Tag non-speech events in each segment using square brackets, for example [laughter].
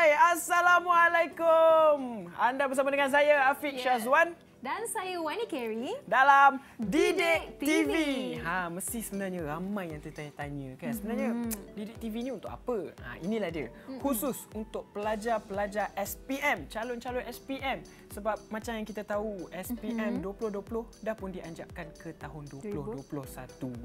Hai, Assalamualaikum. Anda bersama dengan saya, Afiq yeah. Syazwan. Dan saya, Wani Kerry. Dalam Didik TV. TV. Ha, mesti sebenarnya ramai yang tertanya-tanya. Kan? Mm -hmm. Sebenarnya, Didik TV ini untuk apa? Ha, inilah dia. Mm -hmm. Khusus untuk pelajar-pelajar SPM, calon-calon SPM sebab macam yang kita tahu SPM mm-hmm. 2020 dah pun dianjakkan ke tahun 2021.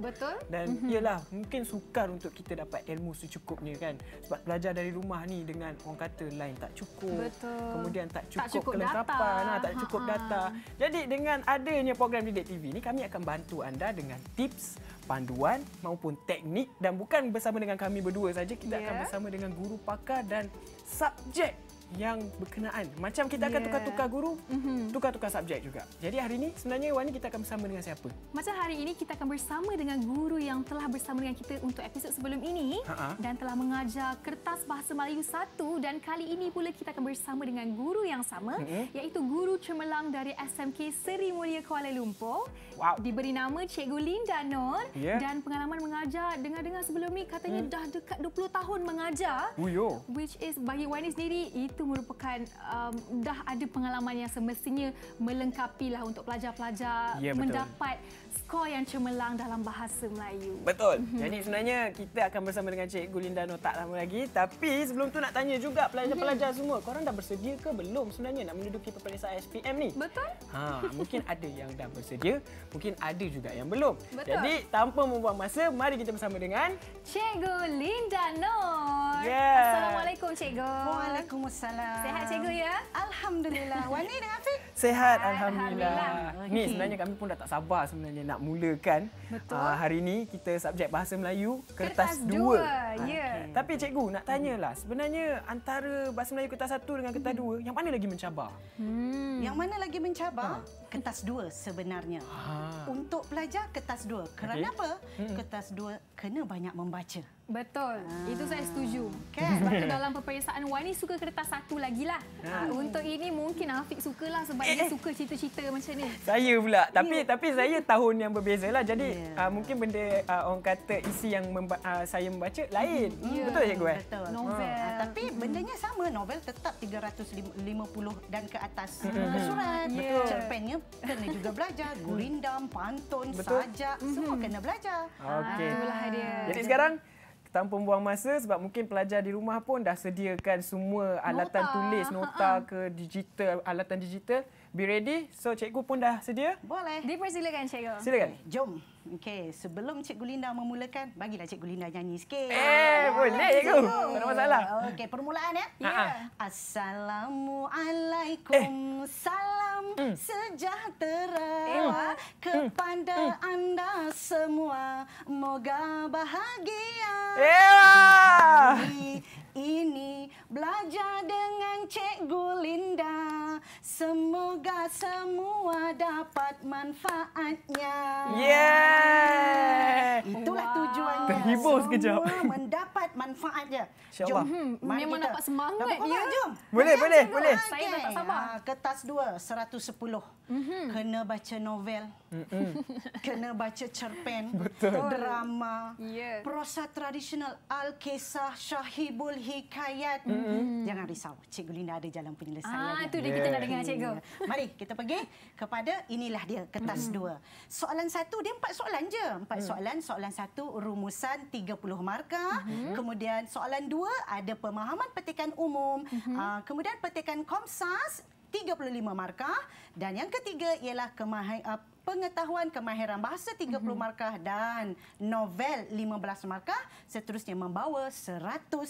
Betul. Dan mm-hmm. yalah mungkin sukar untuk kita dapat ilmu secukupnya kan sebab belajar dari rumah ni dengan orang kata lain tak cukup. Betul. Kemudian tak cukup, tak cukup kelengkapan, data. Ha, tak cukup Ha-ha. data. Jadi dengan adanya program Didik TV ni kami akan bantu anda dengan tips panduan maupun teknik dan bukan bersama dengan kami berdua saja kita yeah. akan ya. bersama dengan guru pakar dan subjek yang berkenaan. Macam kita akan yeah. tukar-tukar guru, mm-hmm. tukar-tukar subjek juga. Jadi hari ini sebenarnya Wani kita akan bersama dengan siapa? Macam hari ini kita akan bersama dengan guru yang telah bersama dengan kita untuk episod sebelum ini Ha-ha. dan telah mengajar kertas bahasa Melayu satu dan kali ini pula kita akan bersama dengan guru yang sama mm-hmm. iaitu guru cemerlang dari SMK Seri Mulia Kuala Lumpur. Wow. Diberi nama Cikgu Linda Nur yeah. dan pengalaman mengajar dengar-dengar sebelum ini katanya mm. dah dekat 20 tahun mengajar. Uyo. Which is bagi Wani sendiri itu merupakan um, dah ada pengalaman yang semestinya melengkapi lah untuk pelajar-pelajar ya, mendapat skor yang cemerlang dalam bahasa Melayu. Betul. Mhm. Jadi sebenarnya kita akan bersama dengan Cik Gulinda No tak lama lagi. Tapi sebelum tu nak tanya juga pelajar-pelajar mhm. semua. Korang dah bersedia ke belum sebenarnya nak menduduki peperiksaan SPM ni? Betul. Ha, mungkin ada yang dah bersedia. Mungkin ada juga yang belum. Betul. Jadi tanpa membuang masa, mari kita bersama dengan... Cikgu Lindano. Yeah. Assalamualaikum Cik Gul. Waalaikumsalam. Sehat Cik Gul ya? Alhamdulillah. Wani dengan Afiq? Sehat Alhamdulillah. Alhamdulillah. Ni sebenarnya kami pun dah tak sabar sebenarnya nak nak mulakan Betul. Uh, hari ini kita subjek bahasa Melayu kertas 2. Ah, ya. Okay. Tapi cikgu nak tanyalah sebenarnya antara bahasa Melayu kertas 1 dengan kertas 2 hmm. yang mana lagi mencabar? Hmm. Yang mana lagi mencabar? Ha. Kertas 2 sebenarnya. Ha. Untuk pelajar kertas 2. Kerana okay. apa? Hmm. Kertas 2 kena banyak membaca. Betul. Ah. Itu saya setuju. Kan? Sebab itu dalam peperiksaan Wani suka kertas satu lagi lah. Ah. ah untuk ini mungkin Afiq lah sebab eh. dia suka cerita-cerita macam ni. Saya pula. Tapi Ew. tapi saya tahun yang berbeza lah. Jadi yeah. Ya. uh, mungkin benda uh, orang kata isi yang memba- uh, saya membaca lain. Hmm. Yeah. Betul cikgu eh? Betul. Novel. Uh. Uh, tapi bendanya sama. Novel tetap 350 dan ke atas uh-huh. surat. Yeah. Betul. Cerpennya kena juga belajar. Hmm. Gurindam, pantun, Betul. sajak. Uh-huh. Semua kena belajar. Okay. Itulah dia. Jadi sekarang tanpa buang masa sebab mungkin pelajar di rumah pun dah sediakan semua alatan nota. tulis nota Ha-ha. ke digital alatan digital be ready so cikgu pun dah sedia boleh dipersilakan cikgu silakan okay, jom Okey, sebelum Cik Gulinda memulakan, bagilah Cik Gulinda nyanyi sikit. Eh, ya, boleh cikgu. Tak ada masalah. Okey, permulaan ya. Eh? Ha, ya. Ha. Assalamualaikum. Eh. Salam mm. sejahtera mm. kepada mm. anda semua. Moga bahagia. Ya. Eh, yeah ini belajar dengan Cikgu Linda. Semoga semua dapat manfaatnya. Yeah. Itulah wow. tujuannya. Terhibur sekejap. Semua mendapat manfaatnya. Jom. Hmm, memang kita. dapat semangat. Dapat ya. Jom. Boleh, boleh, jom. boleh. Okay. tak sabar. Uh, kertas dua, seratus sepuluh. Mm-hmm. Kena baca novel. Mm-hmm. [laughs] Kena baca cerpen. Betul. Drama. Yeah. Prosa tradisional Al-Kisah Syahibul hikayat. Mm -hmm. Jangan risau, Cikgu Linda ada jalan penyelesaian. Ah, itu dia kita nak dengar, Cikgu. Mari kita pergi kepada inilah dia, kertas mm -hmm. dua. Soalan satu, dia empat soalan je. Empat mm. soalan, soalan satu rumusan 30 markah. Mm -hmm. Kemudian soalan dua, ada pemahaman petikan umum. Mm -hmm. kemudian petikan komsas, 35 markah dan yang ketiga ialah kemahiran uh, pengetahuan kemahiran bahasa 30 mhm. markah dan novel 15 markah seterusnya membawa 110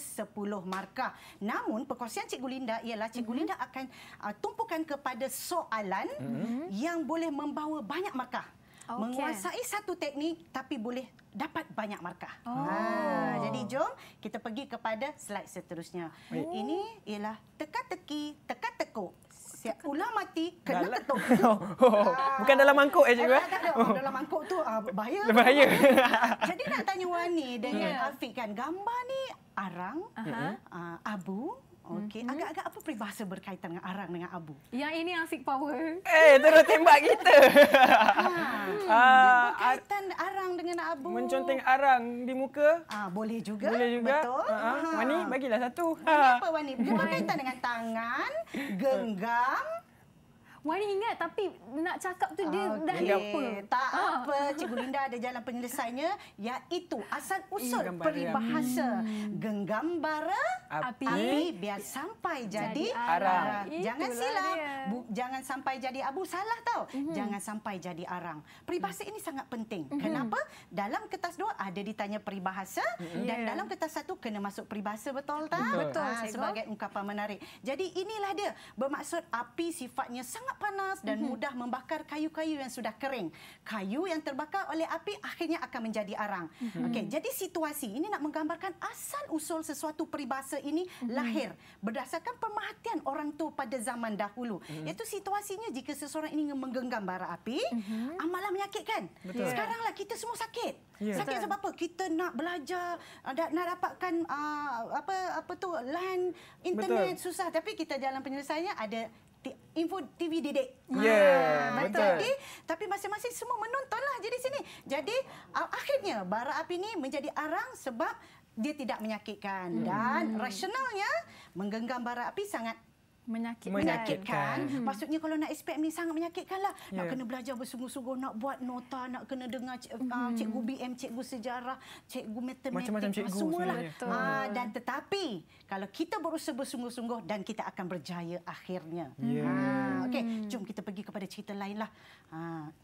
markah. Namun perkongsian Cikgu Linda ialah Cikgu mhm. Linda akan uh, tumpukan kepada soalan mhm. yang boleh membawa banyak markah. Okay. Menguasai satu teknik tapi boleh dapat banyak markah. Oh. Ha, jadi jom kita pergi kepada slide seterusnya. Oh. Ini ialah teka-teki, teka-tekuk siap ulang mati kena dalam. ketuk. [laughs] Oh, oh. oh. Ah. Bukan dalam mangkuk eh cikgu. Eh, Oh. Dalam mangkuk tu uh, bahaya. [laughs] Bahaya. [laughs] Jadi nak tanya Wani dengan yeah. Afiq kan gambar ni arang, uh-huh. uh, abu, Okey, mm-hmm. agak-agak apa peribahasa berkaitan dengan arang dengan abu? Yang ini asik power. Eh, terus tembak kita. ha. [laughs] hmm. Ah, berkaitan ar- arang dengan abu. Menconteng arang di muka? Ah, boleh juga. Boleh juga. Betul. Ha. Wani, bagilah satu. Ini apa Wani? Berkaitan dengan tangan, [laughs] genggam, Wani ingat tapi nak cakap tu dia okay. Ah, dah lupa. Tak ha. apa, Cikgu Linda ada jalan penyelesaiannya iaitu asal usul Genggambara. peribahasa hmm. genggambara api. api biar sampai jadi, jadi arang. arang. Jangan silap, Bu, jangan sampai jadi abu salah tau. Mm -hmm. Jangan sampai jadi arang. Peribahasa mm -hmm. ini sangat penting. Hmm. Kenapa? Dalam kertas dua ada ditanya peribahasa mm -hmm. dan yeah. dalam kertas satu kena masuk peribahasa betul tak? Betul. Ha, sebagai ungkapan menarik. Jadi inilah dia. Bermaksud api sifatnya sangat panas dan hmm mudah membakar kayu-kayu yang sudah kering. Kayu yang terbakar oleh api akhirnya akan menjadi arang. Mm-hmm. Okey, jadi situasi ini nak menggambarkan asal usul sesuatu peribahasa ini hmm lahir berdasarkan pemerhatian orang tua pada zaman dahulu. Mm-hmm. Itu situasinya jika seseorang ini menggenggam bara api, mm-hmm. amalah menyakitkan. Yeah. Sekaranglah kita semua sakit. Yeah. Sakit sebab apa? Kita nak belajar, nak, ah, nak dapatkan uh, apa apa tu line internet Betul. susah tapi kita jalan penyelesaiannya ada Info TV Didik. Ya, yeah, betul. betul. Jadi, tapi masing-masing semua menontonlah jadi sini. Jadi uh, akhirnya bara api ini menjadi arang sebab dia tidak menyakitkan hmm. dan rasionalnya menggenggam bara api sangat menyakitkan. menyakitkan. Hmm. Maksudnya kalau nak expect ni sangat menyakitkan lah. Nak ya. kena belajar bersungguh-sungguh, nak buat nota, nak kena dengar cik ah, hmm. cikgu BM, cikgu sejarah, cikgu matematik. Macam-macam cikgu. Semualah. Ha, ah, dan tetapi kalau kita berusaha bersungguh-sungguh dan kita akan berjaya akhirnya. Yeah. Ya. Ha, hmm. okay. Jom kita pergi kepada cerita lain lah. Ha,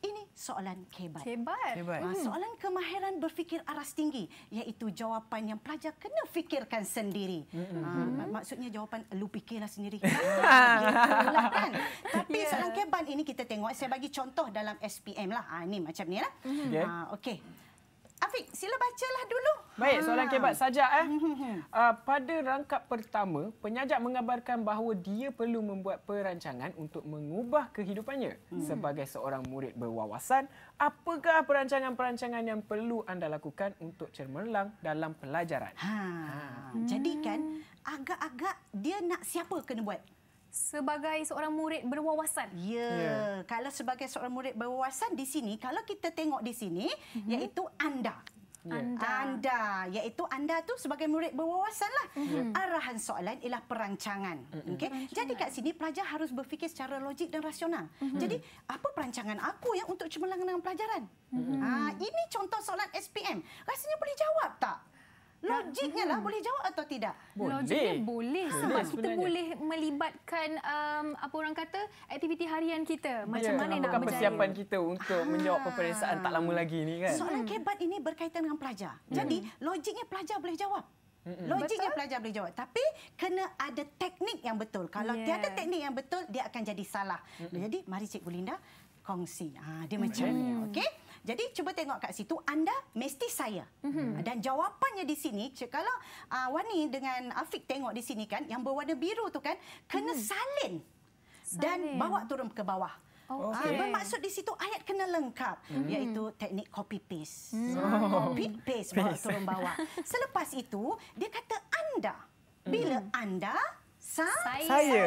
ini soalan kebat. Kebat. kebat. Ha, hmm. soalan kemahiran berfikir aras tinggi iaitu jawapan yang pelajar kena fikirkan sendiri. Mm-hmm. maksudnya jawapan lu fikirlah sendiri lah [laughs] kan. Tapi yeah. keban ini kita tengok saya bagi contoh dalam SPM lah. Ha, ah, ini macam ni lah. Mhm. Okay, hmm Yeah. Ha, Okey. Afiq, sila bacalah dulu. Baik, ah. soalan ha. kebat sajak. Eh. Uh, pada rangkap pertama, penyajak mengabarkan bahawa dia perlu membuat perancangan untuk mengubah kehidupannya. Hmm. Sebagai seorang murid berwawasan, apakah perancangan-perancangan yang perlu anda lakukan untuk cermerlang dalam pelajaran? Ha. Ha. Hmm. Jadi kan, agak-agak dia nak siapa kena buat? sebagai seorang murid berwawasan. Ya, yeah. yeah. kalau sebagai seorang murid berwawasan di sini, kalau kita tengok di sini, mm-hmm. iaitu anda. Yeah. anda. Anda, iaitu anda tu sebagai murid berwawasan lah. Mm-hmm. Arahan soalan ialah perancangan. Mm-hmm. Okay? perancangan. Jadi kat sini pelajar harus berfikir secara logik dan rasional. Mm-hmm. Jadi apa perancangan aku yang untuk cemerlang dengan pelajaran? Mm-hmm. Ha, ini contoh soalan SPM. Rasanya boleh jawab tak? Logiknya lah hmm. boleh jawab atau tidak? Boleh. Logiknya hmm. boleh hmm. sebab boleh kita boleh melibatkan um, apa orang kata aktiviti harian kita. Ya, macam yeah. mana Kenapa nak kan berjaya. persiapan kita untuk ha. menjawab ah. peperiksaan tak lama lagi ini kan? Soalan hmm. kebat ini berkaitan dengan pelajar. Hmm. Jadi logiknya pelajar boleh jawab. Logiknya betul? pelajar boleh jawab Tapi kena ada teknik yang betul Kalau yeah. tiada teknik yang betul Dia akan jadi salah mm Jadi mari Cikgu Linda Kongsi ha, Dia mm macam ni okay? Jadi cuba tengok kat situ anda mesti saya. Mm-hmm. Dan jawapannya di sini kalau uh, Wani dengan Afiq tengok di sini kan yang berwarna biru tu kan kena mm. salin. Dan bawa turun ke bawah. Okay. Ah, bermaksud di situ ayat kena lengkap hmm. iaitu teknik copy paste. Hmm. Copy paste bawa turun bawah. [laughs] Selepas itu dia kata anda. Bila hmm. anda Sa- saya. saya.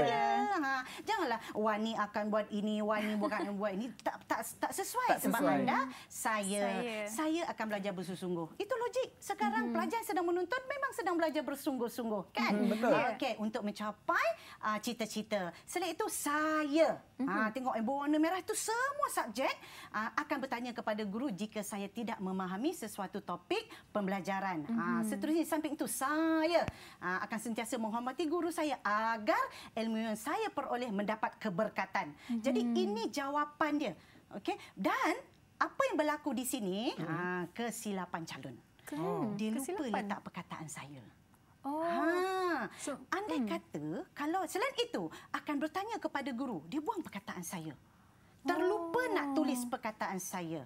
Ha, janganlah Wani akan buat ini, Wani bukan buat ini. Tak, tak, tak sesuai tak sebab sesuai. anda. Saya, saya. Saya akan belajar bersungguh. sungguh Itu logik. Sekarang mm-hmm. pelajar yang sedang menonton memang sedang belajar bersungguh-sungguh. Kan? Mm-hmm, betul. Okay, untuk mencapai uh, cita-cita. Selain itu saya. Ha, tengok eh, warna merah tu semua subjek ha, akan bertanya kepada guru jika saya tidak memahami sesuatu topik pembelajaran. mm-hmm. Seterusnya samping itu saya ha, akan sentiasa menghormati guru saya agar ilmu yang saya peroleh mendapat keberkatan. Mm-hmm. Jadi ini jawapan dia. okay? dan apa yang berlaku di sini mm-hmm. ha, kesilapan calon. Oh. Dia lupa kesilapan. letak perkataan saya. Oh. Ha. So, andai hmm. kata kalau selain itu akan bertanya kepada guru, dia buang perkataan saya. Terlupa oh. nak tulis perkataan saya.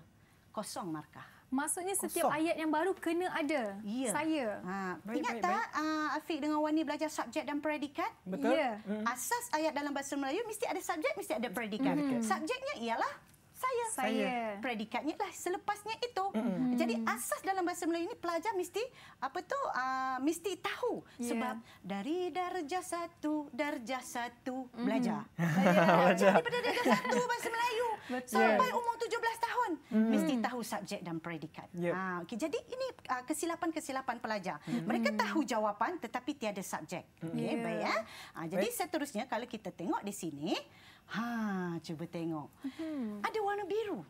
Kosong markah. Maksudnya setiap ayat yang baru kena ada ya. saya. Ha. Baik, Ingat baik, tak baik. Ah, Afiq dengan Wani belajar subjek dan predikat? Betul. Ya. Mm. Asas ayat dalam bahasa Melayu mesti ada subjek, mesti ada predikat. Mm. Subjeknya ialah saya. Saya. Predikatnya lah selepasnya itu. Mm-hmm. Jadi asas dalam bahasa Melayu ini pelajar mesti apa tu? Uh, mesti tahu yeah. sebab dari darjah satu, darjah satu mm. belajar. [laughs] Jadi pada darjah satu [laughs] bahasa Melayu Betul. sampai umur tujuh belas tahun mm. mesti tahu subjek dan predikat. Yep. Ha, ah, okay. jadi ini uh, kesilapan-kesilapan pelajar. Mm. Mereka tahu jawapan tetapi tiada subjek. Mm. Okay, yeah. baik ya. Ha, jadi baik. seterusnya kalau kita tengok di sini Ha, cuba tengok. Hmm. Ada warna biru.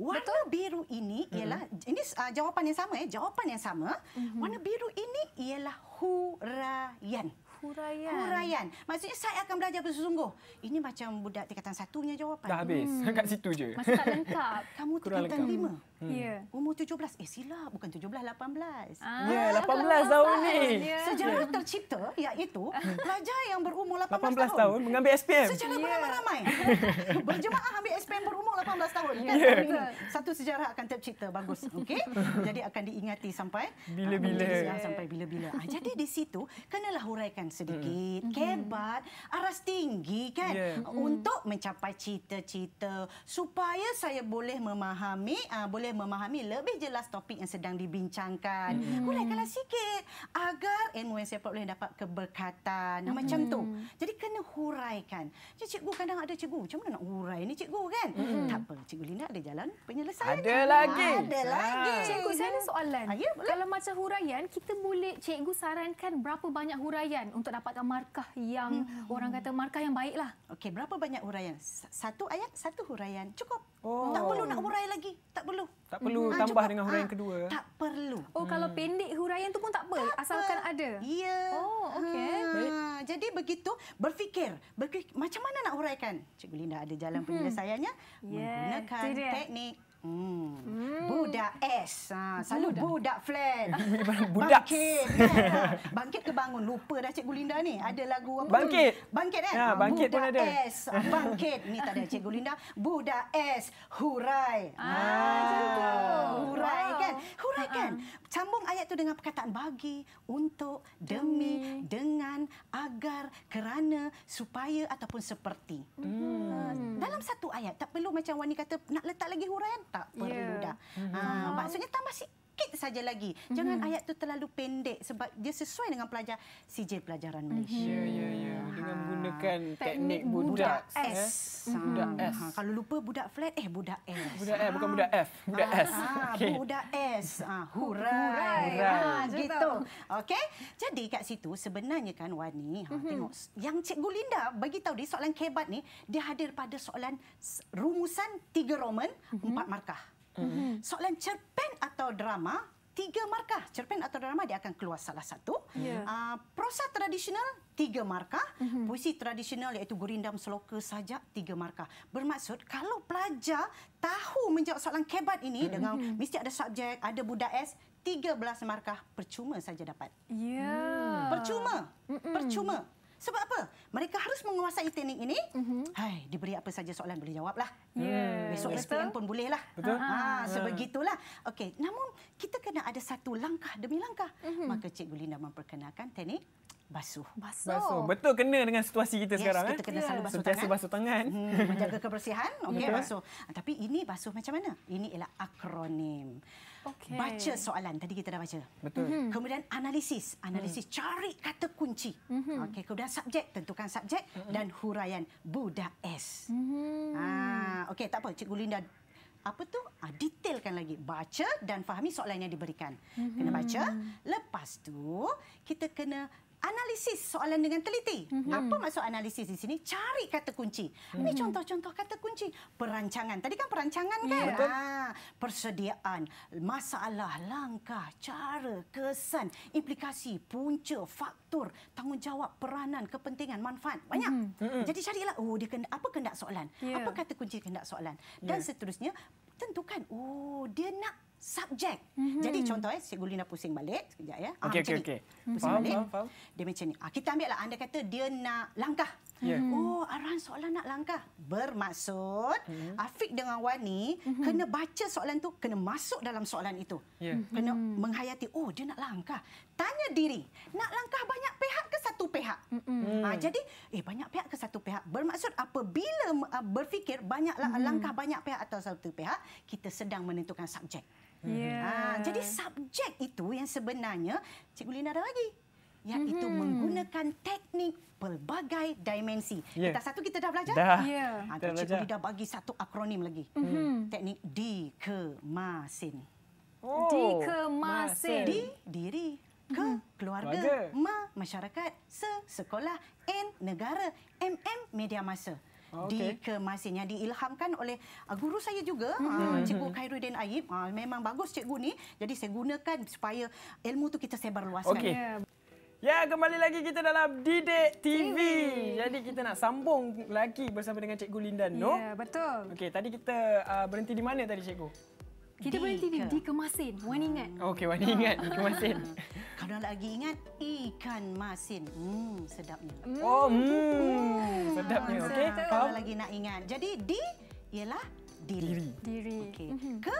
Warna Betul? biru ini ialah hmm. ini uh, jawapan yang sama eh, jawapan yang sama. Hmm. Warna biru ini ialah huraian. Huraian. Huraian. Maksudnya saya akan belajar bersungguh. Ini macam budak tingkatan satunya jawapan. Dah habis. Hmm. Kat situ je. Masih tak lengkap. Kamu tingkatan lima. Hmm. Yeah. Umur 17, eh silap, bukan 17, 18. Ah, ya, ah, yeah, 18, 18 tahun ini. Yeah. Sejarah yeah. tercipta iaitu pelajar [laughs] yang berumur 18, 18 tahun, tahun mengambil SPM. Sejarah yeah. beramai-ramai. [laughs] Berjemaah ambil SPM berumur 18 tahun. Yeah. Kan? Yeah. Satu sejarah akan tercipta, bagus. Okay? [laughs] Jadi akan diingati sampai bila-bila. Uh, sampai bila-bila. Uh, jadi di situ, kenalah huraikan sedikit. Mm. Kebat, aras tinggi kan? Yeah. Untuk mencapai cita-cita supaya saya boleh memahami, uh, boleh memahami lebih jelas topik yang sedang dibincangkan. Hmm. Hulaikanlah sikit agar ilmu yang saya boleh dapat keberkatan. Hmm. Macam tu. Jadi kena huraikan. Jadi cikgu kadang ada cikgu macam mana nak hurai ni cikgu kan? Hmm. Tak apa. Cikgu Lina ada jalan penyelesaian. Ada cikgu. lagi. Ah, ada ha. lagi. Cikgu saya ada soalan. Ha, ya, Kalau macam huraian, kita boleh cikgu sarankan berapa banyak huraian untuk dapatkan markah yang hmm. orang kata markah yang baiklah. Okey, berapa banyak huraian? Satu ayat, satu huraian. Cukup. Oh. Tak perlu nak hurai lagi. Tak perlu. Tak perlu hmm. Ah, tambah ha, dengan huraian ha, kedua. Tak perlu. Oh, kalau hmm. pendek huraian tu pun tak apa? Tak asalkan apa. ada? Ya. Yeah. Oh, okey. Ha. Jadi begitu, berfikir. berfikir. Macam mana nak huraikan? Cikgu Linda ada jalan hmm. penyelesaiannya. Yeah. Menggunakan Jadi, teknik. Hmm. Budak S. Ha. Selalu budak, budak flat. [laughs] budak. Bangkit. Kan? [laughs] Bangkit ke bangun? Lupa dah Cikgu Linda ni. Ada lagu apa Bangkit. Tu? Bangkit kan? Ha, bangkit budak pun ada. S. Ha, bangkit. Ni tak ada Cikgu Linda. Budak S. Hurai. Ah, ah. Hurai wow. kan? Hurai uh kan? Sambung ayat tu dengan perkataan bagi, untuk, demi, demi. dengan, agar, kerana, supaya ataupun seperti. Hmm. Dalam satu ayat. Tak perlu macam Wani kata nak letak lagi huraian tak perlu yeah. dah. Ha, uh-huh. maksudnya tambah sikit sikit saja lagi. Mm-hmm. Jangan mhm. ayat tu terlalu pendek sebab dia sesuai dengan pelajar sijil pelajaran Malaysia. Mhm. Ya ya ya dengan ha. menggunakan teknik, teknik budak, budak S. Eh? Hmm. Budak S. Ha, kalau lupa budak flat eh budak S. Budak S ha. bukan ah. budak F, budak ha. S. Ah, okay. budak S. Ah ha, hurai. Ha, gitu. Okey. Jadi kat situ sebenarnya kan Wani ha mm-hmm. tengok yang Cikgu Linda bagi tahu dia soalan kebat ni dia hadir pada soalan rumusan tiga roman mm-hmm. empat markah hmm Soalan cerpen atau drama, tiga markah. Cerpen atau drama dia akan keluar salah satu. Yeah. Uh, prosa tradisional, tiga markah. Mm-hmm. Puisi tradisional iaitu gurindam seloka saja, tiga markah. Bermaksud kalau pelajar tahu menjawab soalan kebat ini mm-hmm. dengan mesti ada subjek, ada budak S, 13 markah percuma saja dapat. Ya. Yeah. Hmm. Percuma. Mm-mm. Percuma. Sebab apa? Mereka harus menguasai teknik ini. Mm-hmm. Hai, diberi apa saja soalan boleh jawablah. Yeah. Hmm, besok Betul. SPM pun boleh lah. Betul. Ha, ah. sebegitulah. Okey, namun kita kena ada satu langkah demi langkah. Mm-hmm. Maka Cikgu Linda memperkenalkan teknik basuh. Basuh. basuh. Betul kena dengan situasi kita yes, sekarang. Kita eh? kena yeah. selalu basuh Setiasa tangan. basuh tangan. Hmm, menjaga kebersihan. Okey, basuh. Ah, tapi ini basuh macam mana? Ini ialah akronim. Okay. Baca soalan tadi kita dah baca. Betul. Mm-hmm. Kemudian analisis, analisis mm. cari kata kunci. Mm-hmm. Okey, kemudian subjek, tentukan subjek mm-hmm. dan huraian budak S. Mm-hmm. Ah, Ah, okey, tak apa. Cikgu Linda apa tu? Ha, detailkan lagi. Baca dan fahami soalan yang diberikan. Kena mhm. baca. Lepas tu kita kena analisis soalan dengan teliti. Mm-hmm. Apa maksud analisis di sini? Cari kata kunci. Mm-hmm. Ini mhm. contoh-contoh kata kunci. Perancangan. Tadi kan perancangan ya, kan? mm Ha, persediaan, masalah, langkah, cara, kesan, implikasi, punca, faktor, tanggungjawab, peranan, kepentingan, manfaat. Banyak. Mm-hmm. Jadi carilah oh dia kena, apa kehendak soalan? Yeah. Apa kata kunci kehendak soalan? Dan yeah. seterusnya tentukan oh dia nak subjek. Mm-hmm. Jadi contoh eh Cikgu Lina pusing balik sekejap ya. Okey ah, okey okey. Pusing faham, balik. Faham, faham. Dia macam ni. Ah, kita ambil lah anda kata dia nak langkah. Yeah. Mhm. Oh, Arhan soalan nak langkah. Bermaksud mm-hmm. Afiq dengan Wani mm-hmm. kena baca soalan tu, kena masuk dalam soalan itu. Yeah. Kena mm-hmm. menghayati oh dia nak langkah. Tanya diri, nak langkah banyak pihak ke satu pihak? Mm-hmm. Ha, jadi eh banyak pihak ke satu pihak? Bermaksud apabila uh, berfikir banyak mm-hmm. langkah banyak pihak atau satu pihak, kita sedang menentukan subjek. Hmm. Yeah. Ya. Ha, jadi subjek itu yang sebenarnya Cikgu Lina ada lagi. Yang itu mm-hmm. menggunakan teknik pelbagai dimensi. Yeah. Kita satu kita dah belajar? Dah. Yeah. Ya. Ha, Cikgu Lina bagi satu akronim lagi. Mm-hmm. Teknik dikemasin. Oh. Dikemasin. Di diri. Ke keluarga. Ma masyarakat. Se sekolah. N negara. MM media masa. Oh, okay. di Kemasin diilhamkan oleh uh, guru saya juga hmm. uh, Cikgu Khairuddin Aib uh, memang bagus cikgu ni jadi saya gunakan supaya ilmu tu kita sebar luaskan okay. Ya. ya, kembali lagi kita dalam Didik TV. TV. Jadi kita nak sambung lagi bersama dengan Cikgu Lindan, no? Ya, betul. Okey, tadi kita uh, berhenti di mana tadi, Cikgu? Kita D boleh tidur ke? D kemasin. Wan ingat. Okey, Wan ingat. D kemasin. [laughs] Kalau lagi ingat, ikan masin. Hmm, sedapnya. Hmm. Oh, hmm. hmm. Sedapnya, Okay, okey. Kalau lagi nak ingat. Jadi, D ialah diri. Diri. diri. Okey. Mm -hmm. Ke?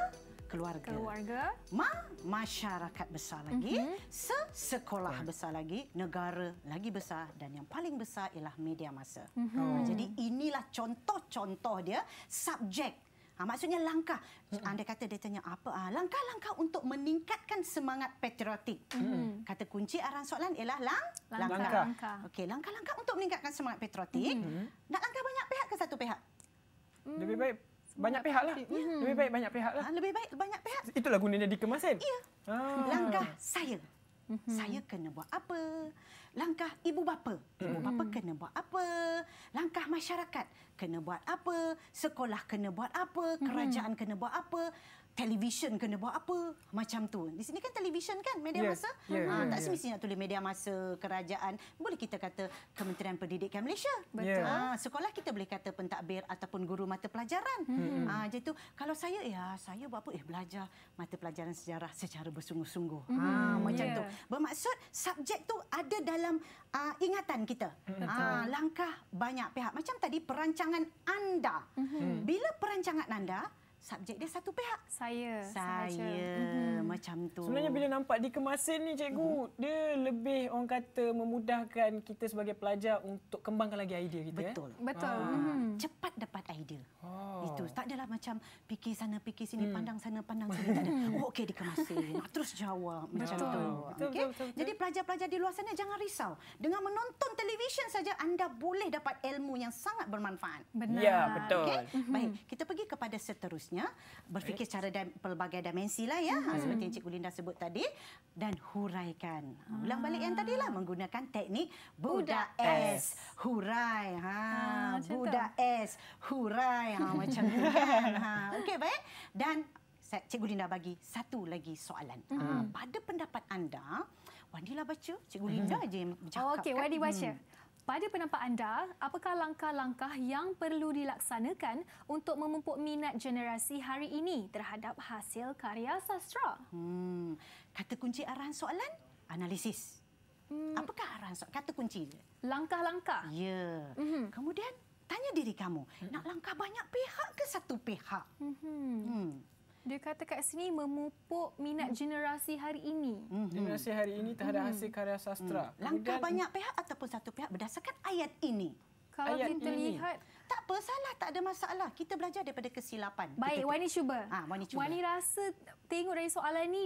Keluarga. keluarga, ma masyarakat besar lagi, mm -hmm. se sekolah okay. besar lagi, negara lagi besar dan yang paling besar ialah media masa. Mm -hmm. oh. Jadi inilah contoh-contoh dia subjek Ha, maksudnya langkah. Hmm. Anda kata dia tanya apa? langkah-langkah untuk meningkatkan semangat patriotik. Hmm. Kata kunci arahan soalan ialah lang- langkah. Langkah. Okey, langkah-langkah untuk meningkatkan semangat patriotik. Hmm. Nak langkah banyak pihak ke satu pihak? Hmm. Lebih baik banyak pihak lah. Hmm. Lebih baik banyak pihak lah. Ha, lebih baik banyak pihak. Itulah gunanya dikemasin. Ya. Ah. Langkah saya. Hmm. Saya kena buat apa? langkah ibu bapa. Ibu bapa kena buat apa? Langkah masyarakat kena buat apa? Sekolah kena buat apa? Kerajaan hmm. kena buat apa? Televisyen, kena buat apa macam tu. Di sini kan televisyen kan media yeah. masa. Yeah. Ha, tak semestinya tulis media masa kerajaan. Boleh kita kata Kementerian Pendidikan Malaysia. Betul. Ha, sekolah kita boleh kata pentadbir ataupun guru mata pelajaran. Ha, hmm. ah, jadi tu kalau saya ya saya buat apa? Eh belajar mata pelajaran sejarah secara bersungguh-sungguh. Ha, hmm. macam yeah. tu. Bermaksud subjek tu ada dalam uh, ingatan kita. Ha, langkah banyak pihak. Macam tadi perancangan anda. Hmm. Bila perancangan anda subjek dia satu pihak. Saya. Saya. Mm-hmm. Macam tu. Sebenarnya bila nampak dikemasin ni cikgu, mm-hmm. dia lebih orang kata memudahkan kita sebagai pelajar untuk kembangkan lagi idea kita. Betul. Eh? Betul. Ha. Mm-hmm. Cepat dapat idea. Ha. Itu. Tak adalah macam fikir sana, fikir sini, mm. pandang sana, pandang sini. Tak ada. Oh, [laughs] okey dikemasin. Terus jawab. Macam betul. tu. Betul, okay? betul, betul, betul. Jadi pelajar-pelajar di luar sana jangan risau. Dengan menonton televisyen saja anda boleh dapat ilmu yang sangat bermanfaat. Benar. Ya, betul. Okay? Mm-hmm. Baik. Kita pergi kepada seterusnya seterusnya berfikir right. secara dan, pelbagai dimensi lah ya ha, hmm. seperti yang Cik Linda sebut tadi dan huraikan hmm. Ha, ulang balik yang tadilah ah. menggunakan teknik ha, ah, budak S hurai ha, ha budak S hurai ha macam tu kan ha okey baik dan Cikgu Linda bagi satu lagi soalan. Hmm. Pada pendapat anda, Wandi lah baca, Cikgu hmm. Linda hmm. aja yang bercakap. Oh, okey, kan? Wandi baca. Hmm. Pada pendapat anda, apakah langkah-langkah yang perlu dilaksanakan untuk memupuk minat generasi hari ini terhadap hasil karya sastra? Hmm, kata kunci arahan soalan, analisis. Hmm. Apakah arahan soalan? Kata kunci. Langkah-langkah. Ya. Hmm. Kemudian, tanya diri kamu. Hmm. Nak langkah banyak pihak ke satu pihak? Mhm. Hmm. hmm. Dia kata kat sini memupuk minat hmm. generasi hari ini. Hmm. Generasi hari ini terhadap hmm. hasil karya sastra. Hmm. Langkah Kemudian, banyak pihak ataupun satu pihak berdasarkan ayat ini. Kalau ayat kita ini. lihat tak apa, salah tak ada masalah. Kita belajar daripada kesilapan. Baik, Wani cuba. Ha, Wani cuba. Wani rasa tengok dari soalan ini,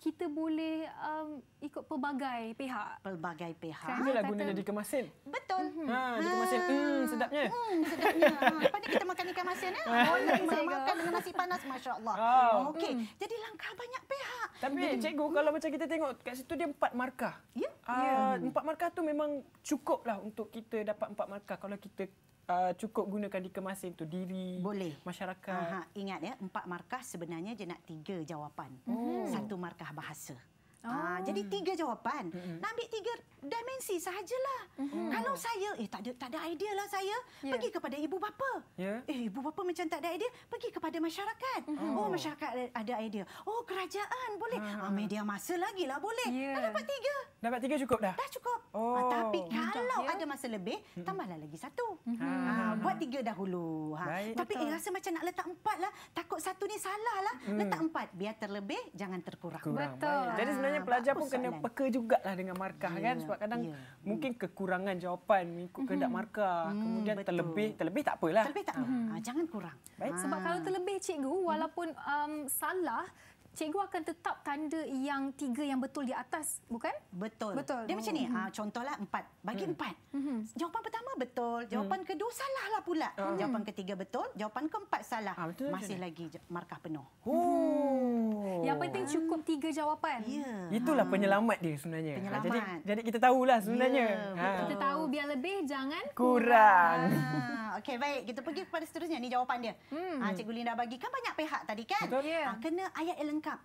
kita boleh um, ikut pelbagai pihak. Pelbagai pihak. Kerana lah gunanya di kemasin. Betul. Mm -hmm. ha, di ha. kemasin, hmm, sedapnya. Hmm, sedapnya. Ha, kita makan ikan masin. Ya? [laughs] Ha. makan dengan nasi panas, Masya Allah. Oh. Okey, mm. jadi langkah banyak pihak. Tapi Dan, cikgu, kalau macam kita tengok, kat situ dia empat markah. Ya. Yeah? Uh, ya. yeah. Empat markah tu memang cukup lah untuk kita dapat empat markah kalau kita uh, cukup ikut gunakan di tu diri boleh masyarakat Aha, ingat ya empat markah sebenarnya je nak tiga jawapan oh. satu markah bahasa Ah. ah, jadi tiga jawapan. Mm-hmm. Nak ambil tiga dimensi sajalah. Mm-hmm. Kalau saya eh tak ada tak ada idea lah saya, yeah. pergi kepada ibu bapa. Yeah. Eh ibu bapa macam tak ada idea, pergi kepada masyarakat. Mm-hmm. Oh, oh. masyarakat ada idea. Oh, kerajaan boleh. Mm-hmm. Ah, media masa lagi lah boleh. Yeah. Dah dapat tiga. Dapat tiga cukup dah. Dah cukup. Oh. Ah, tapi kalau yeah. ada masa lebih, tambahlah lagi satu. Mm-hmm. Ah, ah, buat tiga dahulu. Ha. Baik, tapi eh, betul. eh rasa macam nak letak empat lah. Takut satu ni salah lah. Mm. Letak empat. Biar terlebih jangan terkurang. Kurang. Betul. Jadi sebenarnya ah, pelajar pun kena peka jugalah dengan markah yeah, kan ya, sebab kadang yeah, mungkin kekurangan jawapan mengikut kehendak markah mm, kemudian betul. terlebih terlebih tak apalah terlebih tak apa mm. jangan kurang baik ha. sebab ah. kalau terlebih cikgu mm-hmm. walaupun um, salah cikgu akan tetap tanda yang tiga yang betul di atas, bukan? Betul. betul. Dia oh. macam ni, hmm ah, contohlah empat. Bagi hmm empat. hmm Jawapan pertama betul, jawapan hmm kedua salah lah pula. Ah. hmm Jawapan ketiga betul, jawapan keempat salah. Ah, betul Masih lagi markah penuh. Oh. Hmm. Yang penting cukup tiga jawapan. Yeah. Itulah ah. penyelamat dia sebenarnya. Penyelamat. jadi, jadi kita tahulah sebenarnya. Yeah, ya, ha. Kita tahu biar lebih, jangan kurang. kurang. Okey baik kita pergi kepada seterusnya Ini jawapan dia. Hmm. Ha, cikgu Linda bagi kan banyak pihak tadi kan? Betul? Ha, kena ayat yang lengkap.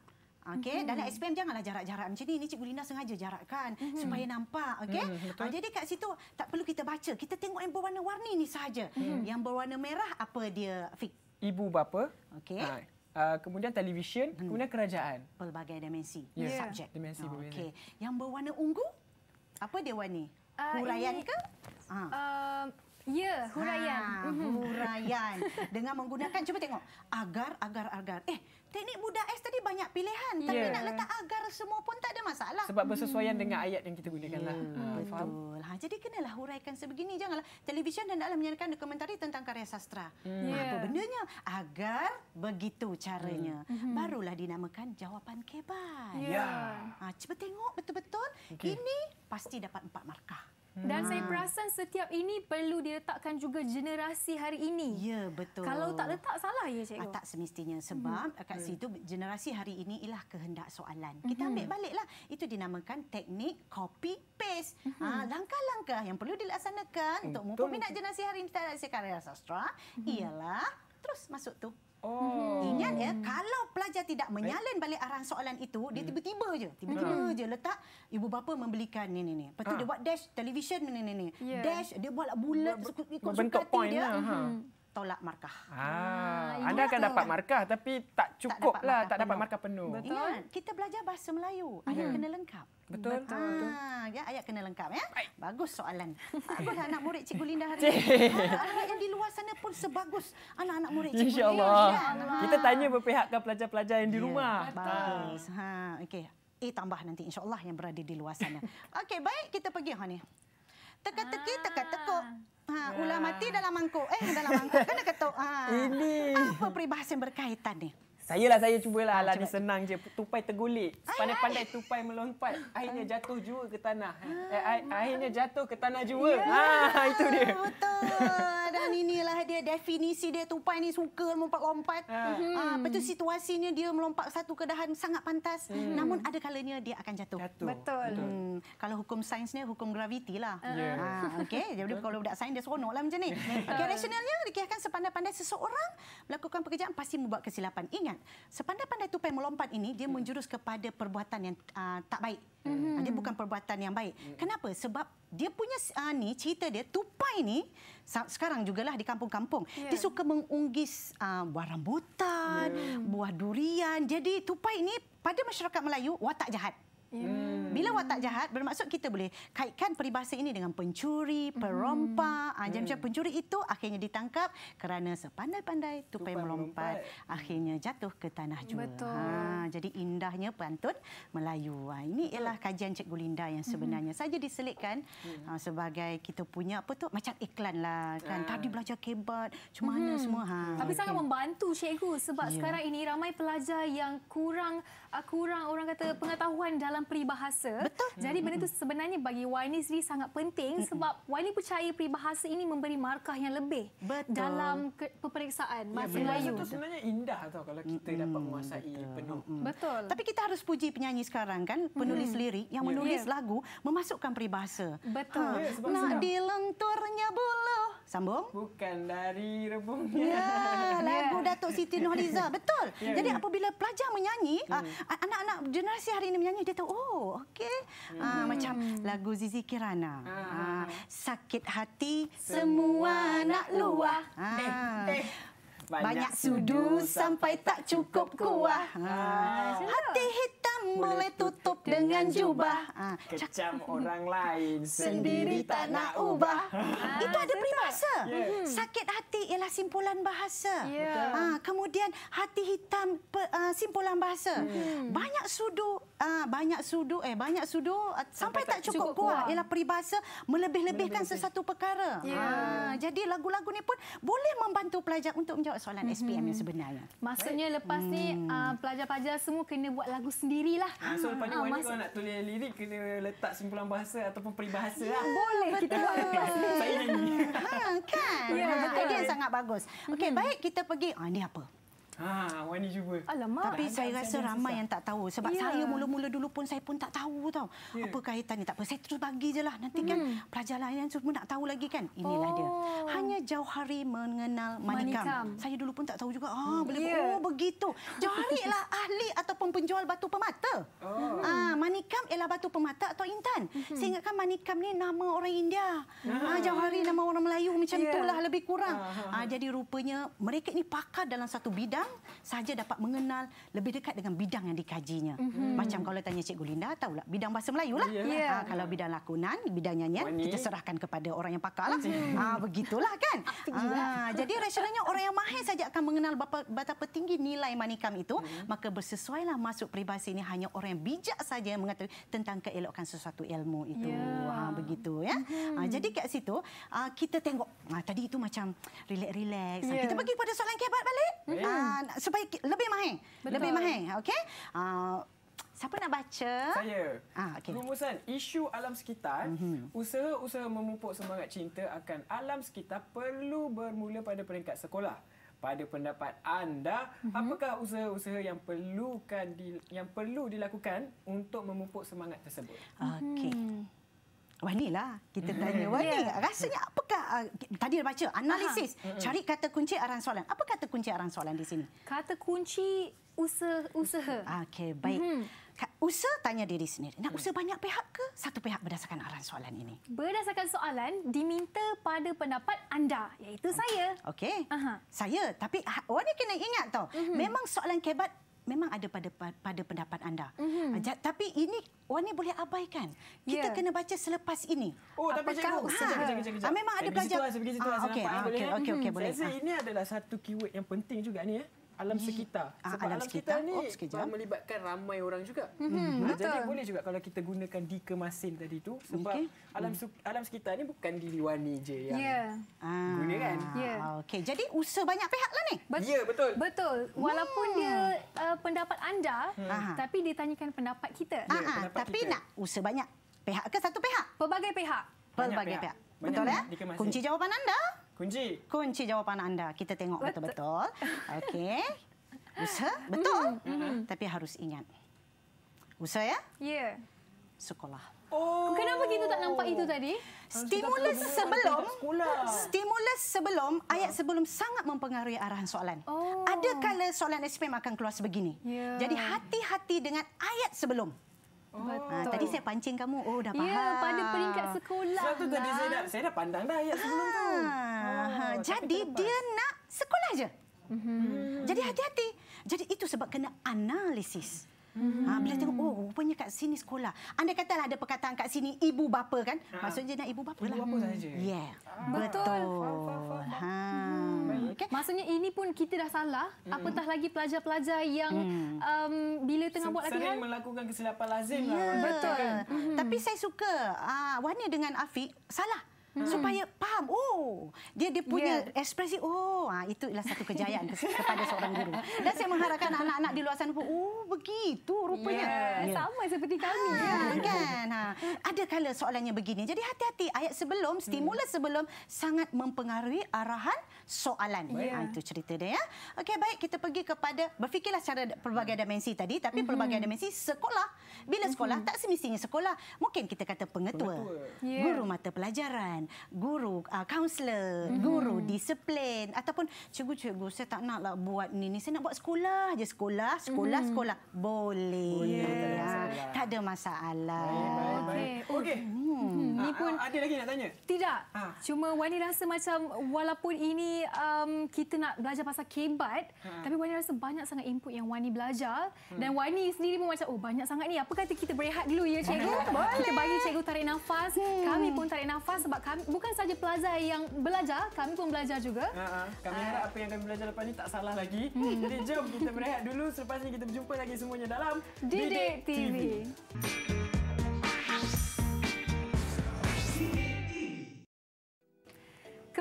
Okey, mm-hmm. dalam SPM janganlah jarak-jarak macam ni. Ini Cikgu Lina sengaja jarakkan mm-hmm. supaya nampak, okey? Mm, uh, jadi kat situ tak perlu kita baca. Kita tengok yang berwarna-warni ni saja. Mm. Mm-hmm. Yang berwarna merah apa dia? Fik. Ibu bapa. Okey. Uh, kemudian televisyen, mm. kemudian kerajaan. Pelbagai dimensi. Yeah. Subjek. Dimensi oh, Okey. Yang berwarna ungu apa dia warna? Uh, Huraian ini, ke? Uh, Ya, huraian. Ha, mhm. huraian. [laughs] Dengan menggunakan, cuba tengok. Agar, agar, agar. Eh, teknik muda S tadi banyak pilihan. Tapi ya. nak letak agar semua pun tak ada masalah. Sebab bersesuaian hmm. dengan ayat yang kita gunakan. Lah. Ya, ha, betul. Ha, jadi, kenalah huraikan sebegini. Janganlah televisyen dan dalam menyanyikan dokumentari tentang karya sastra. Hmm. Ha, ya. Apa bendanya? Agar begitu caranya. Hmm. Mhm. Barulah dinamakan jawapan keban. Ya. Ha, cuba tengok betul-betul. Okay. Ini pasti dapat empat markah. Dan ha. saya hmm. perasan setiap ini perlu diletakkan juga generasi hari ini. Ya, betul. Kalau tak letak, salah ya, Cikgu? Ah, tak semestinya. Sebab hmm. kat hmm. situ, generasi hari ini ialah kehendak soalan. Kita hmm. ambil baliklah. Itu dinamakan teknik copy-paste. Hmm. Ah, Langkah-langkah yang perlu dilaksanakan hmm. untuk mumpul minat generasi hari ini tak ada sekarang sastra hmm. ialah terus masuk tu Oh. Ingat ya, kalau pelajar tidak menyalin balik arahan soalan itu, dia hmm. tiba-tiba je, tiba-tiba hmm. je letak ibu bapa membelikan ni ni ni. Lepas ha. dia buat dash television ni ni ni. Yeah. Dash dia buat bulat ikut suka hati dia. Lah, ha. Hmm tolak markah. Ah, ah anda akan dapat markah tapi tak cukup tak lah, tak penuh. dapat markah penuh. Betul. Ya, kita belajar bahasa Melayu, hmm. ayat kena lengkap. Betul. Betul. Ha, ya, ayat kena lengkap ya. Bagus soalan. Bagus [laughs] anak murid Cikgu Linda hari ini. Ha, anak yang di luar sana pun sebagus anak-anak murid Cikgu Insya Allah. Ya. Kita tanya berpihakkan pelajar-pelajar yang di ya, rumah. Bagus. Ha, okay. A tambah nanti insyaAllah yang berada di luar sana. [laughs] Okey, baik kita pergi. Ha, ni teka-teki teka teko ah. Ha, ya. ular mati dalam mangkuk. Eh, dalam mangkuk. Kena ketuk. Ha. Ini. Apa peribahasa yang berkaitan ni? Saya lah saya cubalah ha, Aladdin senang je tupai tergulik ah. pandai-pandai tupai melompat akhirnya ah. jatuh jua ke tanah ha, ah. ha, eh, akhirnya jatuh ke tanah jua yeah, ya, ha itu dia betul dan inilah dia definisi dia tupai ni suka melompat-lompat ha. hmm. betul situasinya dia melompat satu ke dahan sangat pantas hmm. namun ada kalanya dia akan jatuh, jatuh. betul, betul. Hmm. kalau hukum sains ni hukum graviti lah yeah. Ya. ha, okey jadi kalau budak sains dia lah macam ni [laughs] okay, rasionalnya dikiaskan sepandai-pandai seseorang melakukan pekerjaan pasti membuat kesilapan ingat tupan. Sepandai-pandai tupan melompat ini, dia hmm. menjurus kepada perbuatan yang uh, tak baik. hmm ah, Dia bukan perbuatan yang baik. Hmm. Kenapa? Sebab dia punya uh, ni cerita dia tupai ni sekarang juga lah di kampung-kampung. Yeah. Dia ya. suka mengunggis uh, buah rambutan, yeah. Hmm. buah durian. Jadi tupai ini pada masyarakat Melayu watak jahat. Ya. Hmm. Bila watak jahat bermaksud kita boleh kaitkan peribahasa ini dengan pencuri, hmm. perompak. Ah, hmm. Ah, macam pencuri itu akhirnya ditangkap kerana sepandai-pandai tupai, tupai melompat, melompat hmm. akhirnya jatuh ke tanah jua. Betul. Ha, jadi indahnya pantun Melayu. Ha, ini Betul. ialah kajian Cikgu Linda yang hmm. sebenarnya hmm. saja ha, diselitkan hmm. sebagai kita punya apa tu macam iklan lah kan. Uh. Tadi belajar kebat, cuma mana hmm. semua. Ha, Tapi okay. sangat membantu Cikgu sebab yeah. sekarang ini ramai pelajar yang kurang ah, kurang orang kata pengetahuan dalam dalam peribahasa. Betul. Jadi benda itu sebenarnya bagi Wani sendiri sangat penting sebab Wani percaya peribahasa ini memberi markah yang lebih betul. dalam ke- peperiksaan bahasa ya, Melayu. Itu sebenarnya indah tau kalau kita mm dapat menguasai penuh. mm Betul. Tapi kita harus puji penyanyi sekarang kan, penulis hmm lirik yang ya. menulis yeah. lagu memasukkan peribahasa. Betul. Ha. Ya, nah, senang. dilenturnya bulu. Sambung? Bukan dari rebungnya. Ya, lagu yeah. Datuk Siti Nurhaliza. Betul. Yeah. Jadi ya. apabila pelajar menyanyi, mm. uh, anak-anak generasi hari ini menyanyi dia tahu oh okey ah, hmm uh, macam lagu Zizi Kirana uh-huh. sakit hati semua, semua nak luah uh. Banyak, banyak sudu sampai tak cukup kuah. Ah, ah. Hati hitam boleh tutup dengan jubah. Ah. Kecam orang lain [laughs] sendiri tak nak ubah. Ah. Itu ada peribahasa. Yeah. Hmm. Sakit hati ialah simpulan bahasa. Yeah. Ya. Ah. Kemudian hati hitam ah, simpulan bahasa. Hmm. Banyak sudu ah, banyak sudu eh banyak sudu ah, sampai, sampai tak cukup, cukup kuah ialah peribahasa melebih-lebihkan melebih sesuatu perkara. Yeah. Ah. Jadi lagu-lagu ni pun boleh membantu pelajar untuk menjawab jawab soalan mm-hmm. SPM yang sebenarnya. Maksudnya right? lepas mm. ni uh, pelajar-pelajar semua kena buat lagu sendirilah. Ha, so lepas ni ha, mana kalau nak tulis lirik kena letak simpulan bahasa ataupun peribahasa ya, lah. Boleh kita buat lepas ni. Saya [laughs] ah, ha, kan? Ya, ha, betul. Idea sangat bagus. Okey, mm-hmm. baik kita pergi. Ah, ha, ni apa? Ah, ha, Wani cuba. Alamak. Tapi anda, saya rasa ramai yang tak tahu. Sebab ya. saya mula-mula dulu pun saya pun tak tahu tau. Ya. Apa kaitannya. Tak apa, saya terus bagi je lah. Nanti kan hmm. kan pelajar lain yang semua nak tahu lagi kan. Inilah oh. dia. Hanya jauh hari mengenal Manikam. Manikam. Saya dulu pun tak tahu juga. Ah, boleh ya. Oh, begitu. [laughs] Jauhari lah ahli ataupun penjual batu pemata. Oh. Ah, Manikam ialah batu pemata atau intan. Hmm. Saya ingatkan Manikam ni nama orang India. Hmm. Ah, ah jauh hari nama orang Melayu macam yeah. itulah lebih kurang. uh Ah, jadi rupanya mereka ni pakar dalam satu bidang orang saja dapat mengenal lebih dekat dengan bidang yang dikajinya. Mm -hmm. Macam kalau tanya Cikgu Linda, tahulah bidang bahasa Melayu lah. Yeah. Yeah. Ha, ya. kalau bidang lakonan, bidang nyanyian, Wani. kita serahkan kepada orang yang pakar lah. Mm. Ha, begitulah kan. Ah, ha, jadi rasionalnya orang yang mahir saja akan mengenal berapa, betapa tinggi nilai manikam itu. Mm. Maka bersesuailah masuk peribahasa ini hanya orang yang bijak saja yang mengetahui tentang keelokan sesuatu ilmu itu. Yeah. Ha, begitu ya. Mm -hmm. ha, jadi kat situ, ah, kita tengok. Ha, tadi itu macam relax-relax. Yeah. Ha, kita ya. pergi kepada soalan kebat balik. Mm. Ha, Ah, nak, supaya lebih mahir. Betul. Lebih mahir, okey? Uh, siapa nak baca? Saya. Ah, okay. Rumusan isu alam sekitar, mhm. usaha-usaha mm-hmm. memupuk semangat cinta akan alam sekitar perlu bermula pada peringkat sekolah. Pada pendapat anda, mm-hmm. apakah usaha-usaha yang perlukan di, yang perlu dilakukan untuk memupuk semangat tersebut? Okey. Mm-hmm. Wani lah kita tanya Wani. Yeah. Rasanya apakah uh, tadi dah baca analisis Aha. cari kata kunci arahan soalan. Apa kata kunci arahan soalan di sini? Kata kunci usaha-usaha. Okey, baik. Mm-hmm. Usaha tanya diri sendiri. Nak mm. usaha banyak pihak ke satu pihak berdasarkan arahan soalan ini? Berdasarkan soalan diminta pada pendapat anda iaitu okay. saya. Okey. Saya tapi ha, Wani kena ingat tau. Mm-hmm. Memang soalan kebat memang ada pada pada pendapat anda. Mm-hmm. Uh, tapi ini Wani boleh abaikan. Kita yeah. kena baca selepas ini. Oh, tapi cikgu. Ha. Ha, memang ada pelajar. Lah, Saya pergi situ lah. Ah, lah. Ah, okey, okey, boleh. Saya rasa ini adalah satu keyword yang penting juga ni. Eh alam mhm. sekitar. Ah, sebab alam, alam sekitar, sekitar ni oh, melibatkan ramai orang juga. Mm-hmm. Ha, jadi boleh juga kalau kita gunakan dikemasin tadi tu sebab okay. alam hmm. su- alam sekitar ni bukan diriwani je yang yeah. guna kan. Yeah. Ya. Okay. Jadi usaha banyak pihak lah ni. Bet- ya, yeah, betul. Betul. Walaupun hmm. dia uh, pendapat anda, hmm. tapi ditanyakan pendapat kita. Yeah, uh ya, ah, pendapat tapi kita. nak usaha banyak pihak ke satu pihak? Pelbagai pihak. Pelbagai pihak. pihak. Betul ya? Kunci jawapan anda. Kunci. Kunci jawapan anda. Kita tengok betul-betul. Okey. Usaha? Betul. Mm -hmm. Tapi harus ingat. Usaha ya? Ya. Yeah. Sekolah. Oh. Kenapa kita tak nampak itu tadi? Stimulus sebelum stimulus ah. sebelum ayat sebelum sangat mempengaruhi arahan soalan. Oh. Ada kala soalan SPM akan keluar sebegini. Yeah. Jadi hati-hati dengan ayat sebelum. Ha, tadi saya pancing kamu. Oh, dah ya, faham. Ya, pada peringkat sekolah. Sebab tu tadi saya dah, saya dah pandang dah ayat sebelum ah, ha. Oh, jadi dia nak sekolah je. Mm-hmm. Jadi hati-hati. Jadi itu sebab kena analisis. Hmm. Ha, bila hmm. tengok, oh rupanya kat sini sekolah. Anda katalah ada perkataan kat sini ibu bapa kan? Ha. Maksudnya nak ibu bapa lah. Ibu bapa sahaja. Ya, hmm. yeah. Ah. ha. Hmm. betul. Ha. Ha. Okay. Maksudnya ini pun kita dah salah. Hmm. Apatah lagi pelajar-pelajar yang hmm. um, bila tengah buat latihan. Sering melakukan kesilapan lazim yeah. lah. Ya. Betul. Kan? Hmm. Tapi saya suka, uh, ah, Wahnya dengan Afiq, Salah hmm. supaya faham oh dia dia punya yeah. ekspresi oh ah itu ialah satu kejayaan kepada seorang guru dan saya mengharapkan anak-anak di luar sana pun oh begitu rupanya yeah. Yeah. sama seperti kami ha, kan ha ah, ada kala soalannya begini jadi hati-hati ayat sebelum stimulus hmm. sebelum sangat mempengaruhi arahan soalan. Yeah. Ya. Ha, itu cerita dia ya. Okey baik kita pergi kepada berfikirlah secara pelbagai hmm. dimensi tadi tapi mm-hmm. pelbagai dimensi sekolah. Bila hmm. sekolah mm-hmm. tak semestinya sekolah. Mungkin kita kata pengetua, pengetua. Yeah. guru ya. mata pelajaran, guru uh, ah, kaunselor, mm-hmm. guru disiplin ataupun cikgu-cikgu saya tak naklah buat ni ni saya nak buat sekolah je sekolah sekolah mm-hmm. sekolah boleh. yeah. Ya. Yeah. Tak ada masalah. Okey. Okey. Hmm. Okay. Hmm. Ni pun ah, ada lagi nak tanya? Tidak. Ha. Cuma Wani rasa macam walaupun ini um, kita nak belajar pasal kebat hmm. Ha. tapi Wani rasa banyak sangat input yang Wani belajar hmm. dan Wani sendiri pun macam oh banyak sangat ni apa kata kita berehat dulu ya [laughs] cikgu Boleh. kita bagi cikgu tarik nafas hmm. kami pun tarik nafas sebab kami bukan saja pelajar yang belajar kami pun belajar juga uh-huh. kami uh. apa yang kami belajar lepas ni tak salah lagi hmm. jadi jom kita berehat dulu selepas ni kita berjumpa lagi semuanya dalam Didik, Didik TV, TV.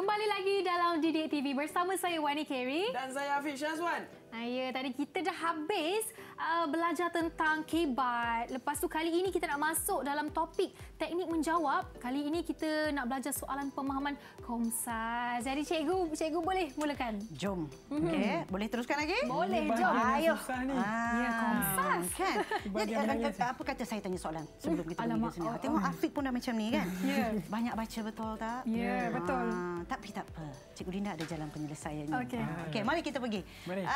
Kembali lagi dalam Didik TV bersama saya Wani Kerry. Dan saya Afiq Syazwan. Ya, tadi kita dah habis uh, belajar tentang kebat. Lepas tu kali ini kita nak masuk dalam topik teknik menjawab. Kali ini kita nak belajar soalan pemahaman komsai. Jadi cikgu, cikgu boleh mulakan? Jom. Mhm. Okey, boleh teruskan lagi? Boleh, jom. Ayo. Ah, ya, komsai. Kan? [laughs] Jadi, eh, eh, apa kata saya tanya soalan sebelum kita Alamak. mula sini? Oh, Tengok oh. Afiq pun dah macam ni kan? yeah. Banyak baca betul tak? Ya, yeah, ya. ah, betul. Tapi tak apa. Cikgu Dina ada jalan penyelesaiannya. Okey. Okey, mari kita pergi.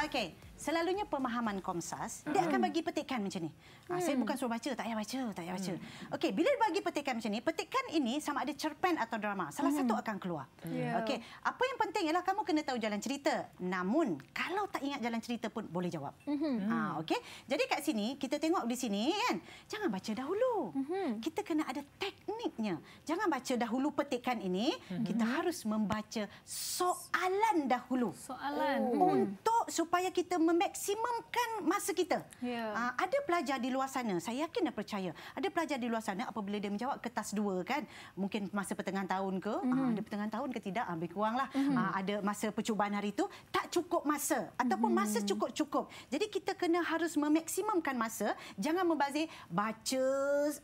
Okey selalunya pemahaman komsas hmm. dia akan hmm. bagi petikan macam ni. Hmm. Ah, saya hmm. bukan suruh baca, tak payah baca, tak payah baca. Hmm. Okey, bila dia bagi petikan macam ni, petikan ini sama ada cerpen atau drama, salah hmm. satu akan keluar. Yeah. Okey, apa yang penting ialah kamu kena tahu jalan cerita. Namun, kalau tak ingat jalan cerita pun boleh jawab. Hmm. Ah, okey. Jadi kat sini kita tengok di sini kan, jangan baca dahulu. Hmm. Kita kena ada tekniknya. Jangan baca dahulu petikan ini, hmm. kita harus membaca soalan dahulu. Soalan. Oh. Untuk supaya kita memaksimumkan masa kita. Yeah. Ya. Uh, ada pelajar di luar sana, saya yakin dan percaya, ada pelajar di luar sana apabila dia menjawab kertas dua kan, mungkin masa pertengahan tahun ke, mm-hmm. uh, ada pertengahan tahun ke tidak, ambil ah, kuranglah. Mm-hmm. Uh, ah, ada masa percubaan hari itu, tak cukup masa ataupun mm-hmm. masa mhm. cukup-cukup. Jadi kita kena harus memaksimumkan masa, jangan membazir baca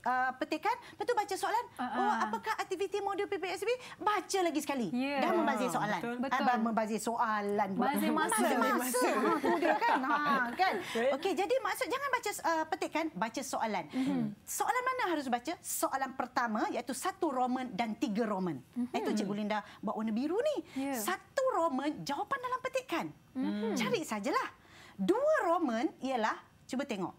uh, petikan, lepas tu baca soalan, uh-uh. oh apakah aktiviti modul PPSB? Baca lagi sekali. Yeah. Dah membazir soalan. Betul, betul. Uh, membazir soalan. Membazir masa. Masa. masa. masa. masa kan ha [laughs] kan okey jadi maksud jangan baca uh, petik kan baca soalan mm-hmm. soalan mana harus baca soalan pertama iaitu satu roman dan tiga roman mm-hmm. itu cikgu linda buat warna biru ni yeah. satu roman jawapan dalam petikan mm-hmm. cari sajalah dua roman ialah cuba tengok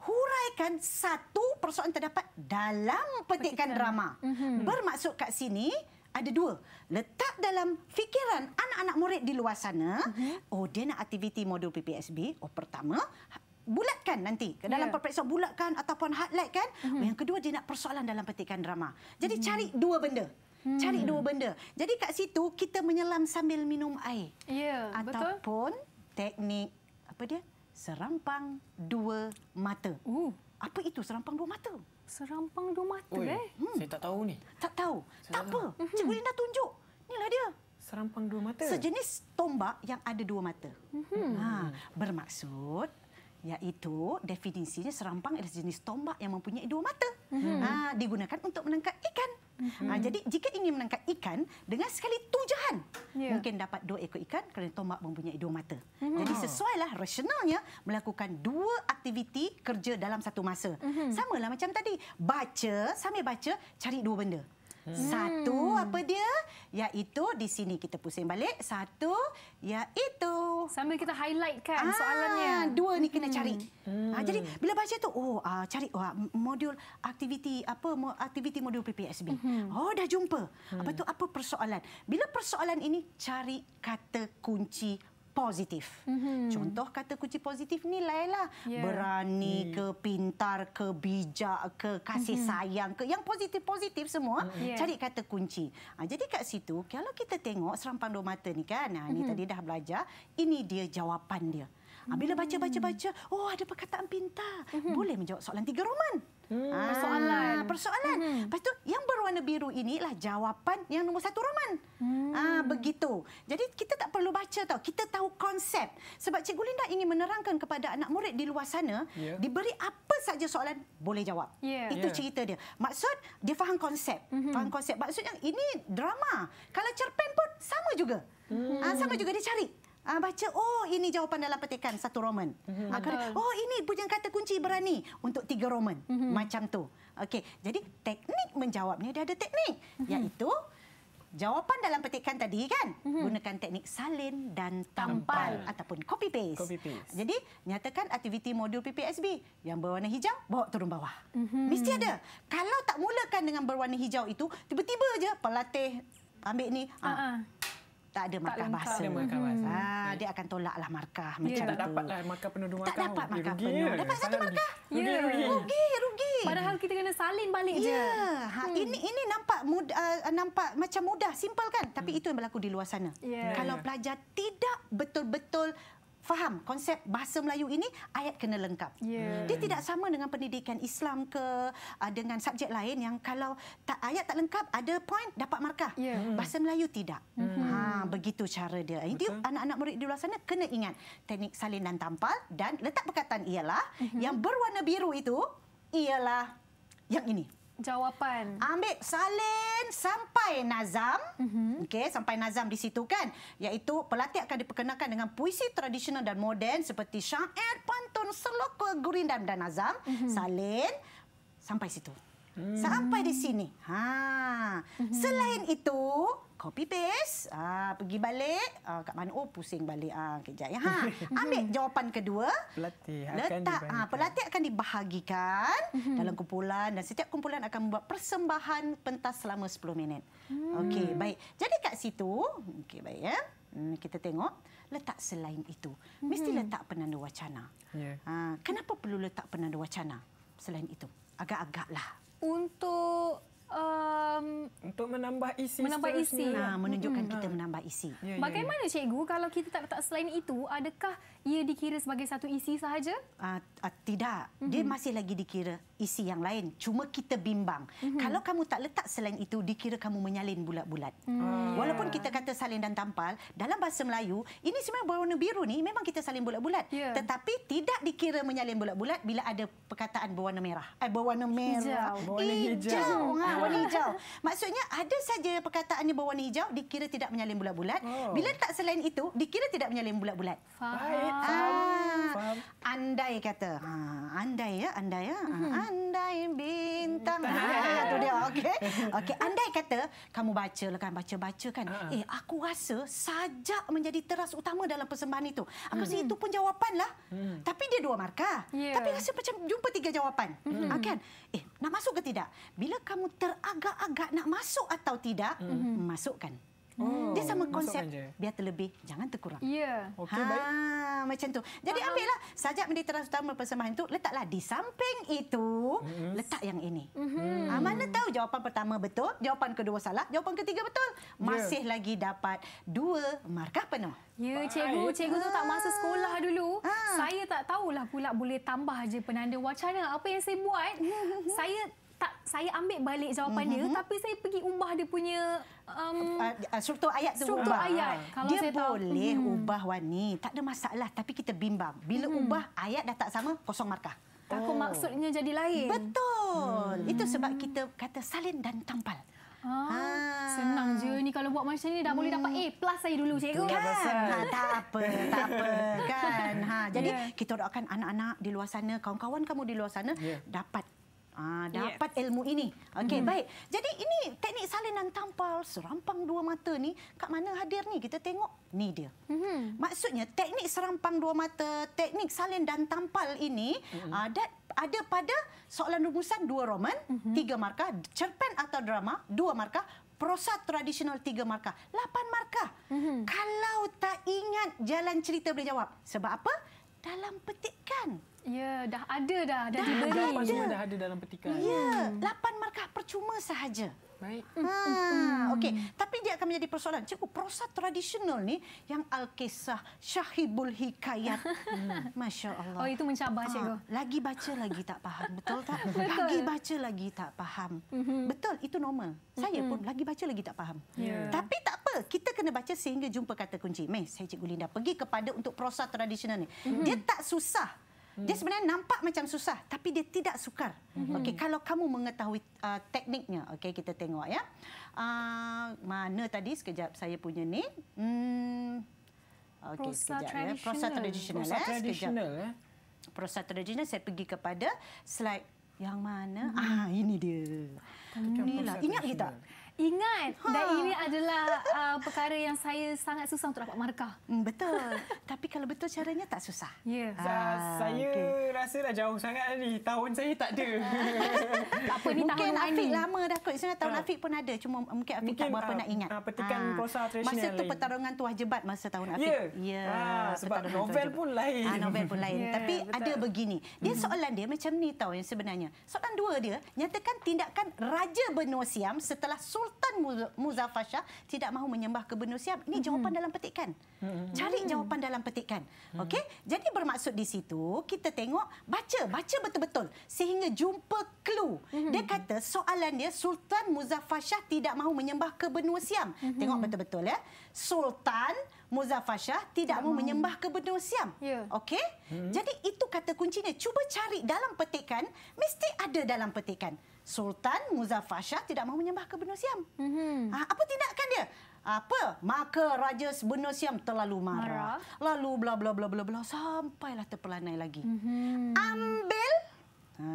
huraikan satu persoalan terdapat dalam petikan, petikan. drama mm-hmm. bermaksud kat sini ada dua. Letak dalam fikiran anak-anak murid di luar sana, uh mhm. -huh. oh dia nak aktiviti modul PPSB. Oh pertama, ha, bulatkan nanti. ke Dalam yeah. perperiksa bulatkan ataupun highlight kan. Uh mhm. oh, -huh. yang kedua, dia nak persoalan dalam petikan drama. Jadi uh mhm. -huh. cari dua benda. Hmm. Cari dua benda. Jadi kat situ kita menyelam sambil minum air. Ya, yeah, betul. Ataupun teknik apa dia? Serampang dua mata. Uh. Apa itu serampang dua mata? Serampang dua mata Oi, eh. Hmm. Saya tak tahu ni. Tak tahu. Saya tak, tak apa. Tahu. Cikgu mhm. Linda tunjuk. Inilah dia. Serampang dua mata. Sejenis tombak yang ada dua mata. Hmm. Ha, bermaksud iaitu definisinya serampang adalah jenis tombak yang mempunyai dua mata. Mm-hmm. Ha, digunakan untuk menangkap ikan. Mm-hmm. Ha, jadi jika ingin menangkap ikan dengan sekali tujuan yeah. mungkin dapat dua ekor ikan kerana tombak mempunyai dua mata. Mm-hmm. Jadi sesuailah rasionalnya melakukan dua aktiviti kerja dalam satu masa. Mm-hmm. Samalah macam tadi, baca sambil baca cari dua benda. Hmm. Satu apa dia? Iaitu di sini kita pusing balik. Satu iaitu. Sambil kita highlightkan ah, soalannya. Dua ni kena hmm. cari. Ah, hmm. Ah, jadi bila baca tu, oh ah, cari oh, ah, modul aktiviti apa aktiviti modul PPSB. Hmm. Oh dah jumpa. Hmm. Apa tu apa persoalan? Bila persoalan ini cari kata kunci positif. Mm-hmm. Contoh kata kunci positif ni, lah. Yeah. Berani mm. ke, pintar ke, bijak ke, kasih mm-hmm. sayang ke. Yang positif-positif semua, mm-hmm. cari kata kunci. Ha, jadi kat situ, kalau kita tengok serampang dua mata ni kan, ha, ni mm-hmm. tadi dah belajar, ini dia jawapan dia. mm Ha, bila baca baca hmm. baca, oh ada perkataan pintar. Hmm. Boleh menjawab soalan tiga roman. Hmm, ah, persoalan. Ha, persoalan. mm Lepas tu yang berwarna biru ini inilah jawapan yang nombor satu roman. Hmm. Ah ha, begitu. Jadi kita tak perlu baca tau. Kita tahu konsep. Sebab Cikgu Linda ingin menerangkan kepada anak murid di luar sana yeah. diberi apa saja soalan boleh jawab. Yeah. Itu yeah. cerita dia. Maksud dia faham konsep. Mm-hmm. Faham konsep. Maksudnya ini drama. Kalau cerpen pun sama juga. Hmm. Ha, sama juga dia cari Ah uh, baca oh ini jawapan dalam petikan satu roman. Mm-hmm. Uh, oh ini punya kata kunci berani untuk tiga roman. Mm-hmm. Macam tu. Okey, jadi teknik menjawabnya dia ada teknik mm-hmm. iaitu jawapan dalam petikan tadi kan mm-hmm. gunakan teknik salin dan tampal, tampal. ataupun copy paste. copy paste. Jadi nyatakan aktiviti modul PPSB yang berwarna hijau bawa turun bawah. Mm-hmm. Mesti ada. Kalau tak mulakan dengan berwarna hijau itu tiba-tiba aja pelatih ambil ni. Uh-huh. Uh, tak ada markah tak bahasa. Tak markah bahasa. Ha, dia akan tolaklah markah dia macam tak Tak dapatlah markah penuh-penuh markah. Tak dapat dia markah penuh. Dapat satu markah. Rugi. Ya. Rugi, rugi. rugi, rugi. Padahal kita kena salin balik ya. je. Ha, hmm. ini ini nampak muda, ah, nampak macam mudah, simple kan? Tapi hmm. itu yang berlaku di luar sana. Yeah. Kalau ya. pelajar tidak betul-betul faham konsep bahasa Melayu ini ayat kena lengkap. Yeah. Dia hmm. tidak sama dengan pendidikan Islam ke ah, dengan subjek lain yang kalau tak ayat tak lengkap ada point dapat markah. Yeah. Hmm. Bahasa Melayu tidak. Mm-hmm. Ha begitu cara dia. Jadi anak-anak murid di luar sana kena ingat teknik salin dan tampal dan letak perkataan ialah mm-hmm. yang berwarna biru itu ialah yang ini jawapan. Ambil salin sampai Nazam. Mm-hmm. Okey, sampai Nazam di situ kan. Iaitu pelatih akan diperkenalkan dengan puisi tradisional dan moden seperti syair, pantun, seloka, gurindam dan Nazam. Mm-hmm. Salin sampai situ. Hmm. Sampai di sini. Ha. Mhm. Selain itu, copy paste. Ah, pergi balik. Ah, kat mana? Oh, pusing balik. Ah, kejap. Ya. Ha. [laughs] Ambil jawapan kedua. Pelatih akan Letak, ah, pelatih akan dibahagikan hmm. dalam kumpulan. Dan setiap kumpulan akan membuat persembahan pentas selama 10 minit. Hmm. Okey, baik. Jadi kat situ, okay, baik ya. Hmm, kita tengok letak selain itu. Mesti mhm. letak penanda wacana. Yeah. Ya. Ha, kenapa perlu letak penanda wacana selain itu? Agak-agaklah. punto um, untuk menambah isi menambah isi ha, menunjukkan hmm kita ha. menambah isi yeah, yeah, ya. bagaimana cikgu kalau kita tak letak selain itu adakah ia dikira sebagai satu isi sahaja uh, uh, tidak mm-hmm. dia mhm. masih lagi dikira isi yang lain cuma kita bimbang mm-hmm. kalau kamu tak letak selain itu dikira kamu menyalin bulat-bulat mm. yeah. walaupun kita kata salin dan tampal dalam bahasa Melayu ini sebenarnya warna biru ni memang kita salin bulat-bulat yeah. tetapi tidak dikira menyalin bulat-bulat bila ada perkataan berwarna merah eh berwarna merah hijau, hijau. hijau. Ha, berwarna ah. hijau. Maksudnya ada saja perkataan yang berwarna hijau dikira tidak menyalin bulat-bulat. Oh. Bila tak selain itu dikira tidak menyalin bulat-bulat. Faham. Ah, andai kata. ah andai ya, andai ya. Ha, hmm. Andai bintang. Hmm. Ha, tu dia. Okey. Okey, andai kata kamu baca kan baca-baca kan. Ha. Eh, aku rasa sajak menjadi teras utama dalam persembahan itu. Aku rasa hmm. itu pun jawapanlah. Tapi dia dua markah. Tapi ya. rasa macam jumpa tiga jawapan. Hmm. Ah, kan? Eh, nak masuk ke tidak? Bila kamu ter beragak-agak nak masuk atau tidak, mm -hmm. masukkan. Oh, dia sama konsep biar terlebih jangan terkurang. Ya. Yeah. Okey ha, baik. macam tu. Jadi ambil lah sajak mediteras utama persembahan tu letaklah di samping itu yes. Hmm. letak yang ini. Mm -hmm. mana tahu jawapan pertama betul, jawapan kedua salah, jawapan ketiga betul. Ya. Masih yeah. lagi dapat dua markah penuh. Ya baik. cikgu, cikgu tu tak masa sekolah ah. dulu. Ha. Saya tak tahulah pula boleh tambah aje penanda wacana. Apa yang saya buat? [laughs] saya tak saya ambil balik jawapan mm-hmm. dia mhm. tapi saya pergi ubah dia punya um, uh, struktur ayat tu struktur ubah. ayat kalau dia saya boleh tahu. Mhm. ubah wani tak ada masalah tapi kita bimbang bila mm-hmm. ubah ayat dah tak sama kosong markah takut oh. maksudnya jadi lain betul mm-hmm. itu sebab kita kata salin dan tampal Ah, ha. Senang je ni kalau buat macam ni dah hmm. boleh dapat A plus saya dulu cikgu. Kan? Ha, tak apa, tak apa [laughs] kan. Ha, jadi yeah. kita doakan anak-anak di luar sana, kawan-kawan kamu di luar sana yeah. dapat Ah, dapat yes. ilmu ini. Okey, hmm. baik. Jadi ini teknik salinan tampal serampang dua mata ni kat mana hadir ni? Kita tengok ni dia. Hmm. Maksudnya teknik serampang dua mata, teknik salin dan tampal ini hmm. ada ah, ada pada soalan rumusan dua roman, hmm. tiga markah, cerpen atau drama, dua markah, prosa tradisional tiga markah, lapan markah. Hmm. Kalau tak ingat jalan cerita boleh jawab. Sebab apa? Dalam petikan. Ya, dah ada dah. Dah, dah diberi. Ada. Semua dah ada dalam petikan. Ya, lapan markah percuma sahaja. Baik. Ha, okey. Tapi dia akan menjadi persoalan. Cikgu, prosa tradisional ni yang Al-Qisah, Syahibul Hikayat. Hmm. Masya Allah. Oh, itu mencabar, ha, Cikgu. Lagi baca lagi tak faham. Betul tak? [laughs] Betul. Lagi baca lagi tak faham. Mhm. Betul, itu normal. Saya mhm. pun lagi baca lagi tak faham. Yeah. Tapi tak apa. Kita kena baca sehingga jumpa kata kunci. Meh, saya Cikgu Linda pergi kepada untuk prosa tradisional ni. Mhm. Dia tak susah. Hmm. Dia sebenarnya nampak macam susah tapi dia tidak sukar. Hmm. Okey kalau kamu mengetahui uh, tekniknya okey kita tengok ya. Uh, mana tadi sekejap saya punya ni. Hmm. Okey sekejap ya. Prosa tradisional. Ya. Prosa tradisional. Ya. Prosa tradisional. saya pergi kepada slide yang mana? Hmm. Ah ini dia. Inilah ingat kita. Ini ingat ha. dan ini adalah uh, perkara yang saya sangat susah untuk dapat markah. Mm, betul. [laughs] Tapi kalau betul caranya tak susah. Ya. Yeah. Ha, saya okay. rasa dah jauh sangat ni. Tahun saya tak ada. [laughs] tak apa, ni mungkin tahun Afiq lama dah kot. Sebenarnya tahun ha. Afiq pun ada. Cuma mungkin Afiq mungkin, tak berapa uh, nak ingat. Uh, ah, petikan ha. prosa tradisional Masa tu pertarungan tuah jebat masa tahun Afiq. Ya. Yeah. Ya, yeah. Ha, sebab novel pun, ha, novel pun lain. Novel pun lain. Tapi betul. ada begini. Dia hmm. soalan dia macam ni tau yang sebenarnya. Soalan dua dia, nyatakan tindakan Raja Benua Siam setelah Sul. Sultan Muzaffar Shah tidak mahu menyembah ke Benu Siam. Ini jawapan hmm. dalam petikan. Hmm. Cari mhm. jawapan dalam petikan. Hmm. Okey? Jadi bermaksud di situ kita tengok baca baca betul-betul sehingga jumpa clue. Hmm. Dia kata soalan dia Sultan Muzaffar Shah tidak mahu menyembah ke Benu Siam. Hmm. Tengok betul-betul ya. Sultan Muzaffar Shah tidak, mahu menyembah ke Benu Siam. Ya. Okey? Hmm. Jadi itu kata kuncinya. Cuba cari dalam petikan mesti ada dalam petikan. Sultan Muzaffar Shah tidak mahu menyembah ke Benua Siam. Mm-hmm. Apa tindakan dia? Apa? Maka Raja Benua Siam terlalu marah. marah. Lalu bla bla bla bla bla sampailah terpelanai lagi. Mm-hmm. Ambil. Ha,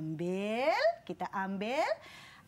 ambil. Kita ambil.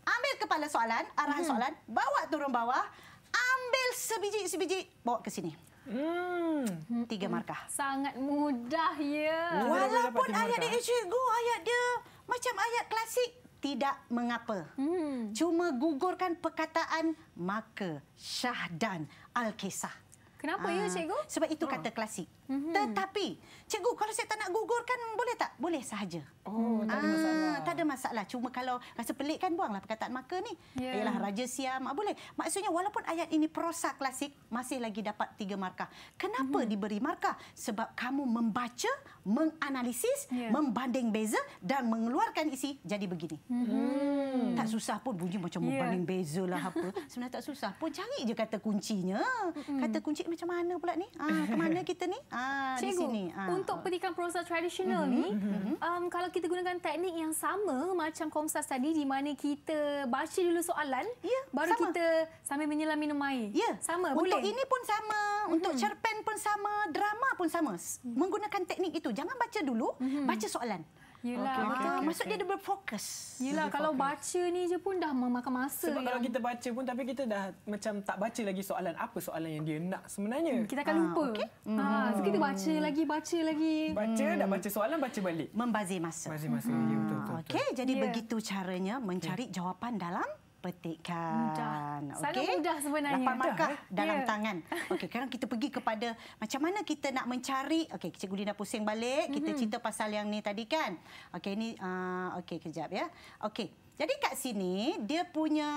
Ambil kepala soalan, arah mm-hmm. soalan. Bawa turun bawah. Ambil sebiji-sebiji. Bawa ke sini. Hmm. Tiga markah. Sangat mudah ya. Walaupun ayat dia cikgu, ayat dia macam ayat klasik tidak mengapa. Hmm. Cuma gugurkan perkataan maka syah dan al-kisah. Kenapa Aa, ya ah, cikgu? Sebab itu oh. kata klasik. Hmm. Tetapi cikgu kalau saya tak nak gugurkan boleh tak? Boleh sahaja. Oh, hmm. tak ada ah, masalah. tak ada masalah. Cuma kalau rasa pelik kan buanglah perkataan maka ni. Yeah. Ialah raja siam. Ah, boleh. Maksudnya walaupun ayat ini prosa klasik masih lagi dapat tiga markah. Kenapa hmm. diberi markah? Sebab kamu membaca, menganalisis, yeah. membanding beza dan mengeluarkan isi jadi begini. Hmm. Tak susah pun bunyi macam yeah. membanding beza lah apa. [laughs] Sebenarnya tak susah pun cari je kata kuncinya. Hmm. Kata kunci macam mana pula ni? Ah, ke mana [laughs] kita ni? Ah, Cikgu, di sini. Ah. untuk pendidikan prosa tradisional mm-hmm. ni, mm-hmm. um, kalau kita kita gunakan teknik yang sama macam Komsas tadi di mana kita baca dulu soalan ya, baru sama. kita sambil menyelam minum air. Ya. Sama untuk boleh. Untuk ini pun sama, mhm. untuk mm-hmm. cerpen pun sama, drama pun sama. Mm-hmm. Menggunakan teknik itu. Jangan baca dulu, mm-hmm. baca soalan. Yelah, okay, betul. Okay, okay, Maksud okay. dia ada berfokus. Yelah, dia kalau berfokus. baca ni je pun dah memakan masa. Sebab yang... kalau kita baca pun, tapi kita dah macam tak baca lagi soalan. Apa soalan yang dia nak sebenarnya? Hmm, kita akan ah, lupa. Okay. Ah, hmm. Ha, kita baca lagi, baca lagi. Baca, hmm. dah baca soalan, baca balik. Membazir masa. Membazir masa, hmm. ya betul-betul. Okey, jadi yeah. begitu caranya mencari okay. jawapan dalam petikan. Mudah. Okay? Sangat mudah sebenarnya. Lapan markah ya. dalam yeah. tangan. Okey, sekarang kita pergi kepada macam mana kita nak mencari. Okey, Cikgu Lina pusing balik. Kita mm-hmm. cerita pasal yang ni tadi kan. Okey, ini Uh, ah, Okey, kejap ya. Okey. Jadi kat sini dia punya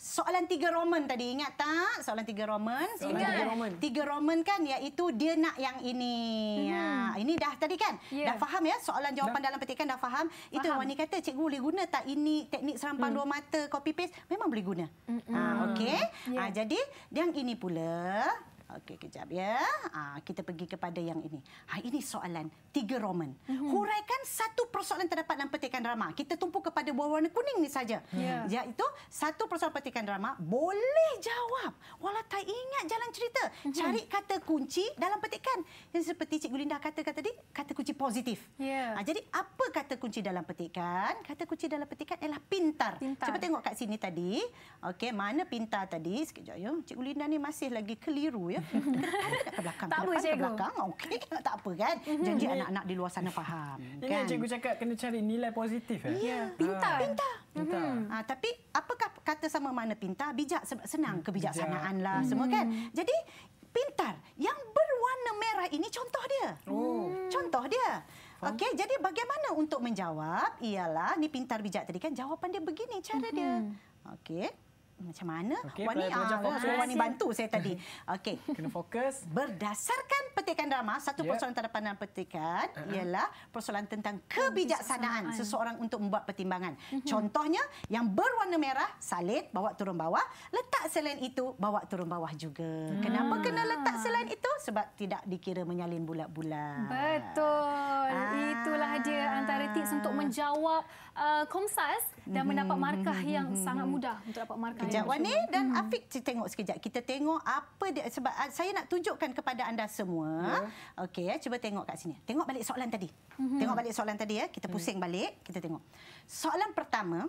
soalan tiga Roman tadi ingat tak? Soalan tiga Roman. Soalan tiga, tiga Roman. Tiga Roman kan iaitu dia nak yang ini. Hmm. Ya, ini dah tadi kan? Yeah. Dah faham ya soalan jawapan dah. dalam petikan dah faham. faham. Itu Wani kata cikgu boleh guna tak ini teknik serampang hmm. dua mata copy paste memang boleh guna. Hmm. Ha okey. Yeah. Ya. Ha jadi yang ini pula Okey, kejap ya. Ha, kita pergi kepada yang ini. Ha, ini soalan tiga Roman. Mm-hmm. Huraikan satu persoalan terdapat dalam petikan drama. Kita tumpu kepada buah warna kuning ni saja. Yeah. Ya. Iaitu satu persoalan petikan drama boleh jawab. Walau tak ingat jalan cerita. Mm-hmm. Cari kata kunci dalam petikan. Yang seperti Cik Gulinda kata tadi, kata kunci positif. Yeah. Ya. Ha, jadi apa kata kunci dalam petikan? Kata kunci dalam petikan ialah pintar. pintar. Cuba tengok kat sini tadi. Okey, mana pintar tadi? Sekejap ya. Cik Gulinda ni masih lagi keliru ya. Ya. [laughs] ke belakang. Tak ke apa depan, cikgu. Ke belakang, okey. [laughs] Tak apa kan. Mhm. Janji anak-anak di luar sana faham. Ini kan? cikgu cakap kena cari nilai positif. Eh? Ya, ya. pintar. Ha. pintar. pintar. Ha, tapi apakah kata sama mana pintar? Bijak, senang kebijaksanaan lah semua mhm. kan. Jadi pintar. Yang berwarna merah ini contoh dia. Oh. Contoh dia. Okey, jadi bagaimana untuk menjawab? Ialah, ni pintar bijak tadi kan, jawapan dia begini cara dia. Okey macam mana okay, wani ah macam fokus ah, wani bantu saya tadi [laughs] okey kena fokus berdasarkan petikan drama satu yep. Ya. persoalan tanda dalam petikan uh-huh. ialah persoalan tentang kebijaksanaan uh-huh. seseorang untuk membuat pertimbangan uh-huh. contohnya yang berwarna merah salit bawa turun bawah letak selain itu bawa turun bawah juga hmm. kenapa kena letak selain itu sebab tidak dikira menyalin bulat-bulat betul ah. itulah dia antara tips untuk menjawab uh, komsas dan hmm, mendapat markah hmm, yang mhm, sangat mhm. mudah untuk dapat markah. Kejap ni dan hmm. Afiq tengok sekejap. Kita tengok apa dia sebab uh, saya nak tunjukkan kepada anda semua. Yeah. Okey, ya, cuba tengok kat sini. Tengok balik soalan tadi. Hmm. Tengok balik soalan tadi ya. Kita hmm. pusing balik, kita tengok. Soalan pertama,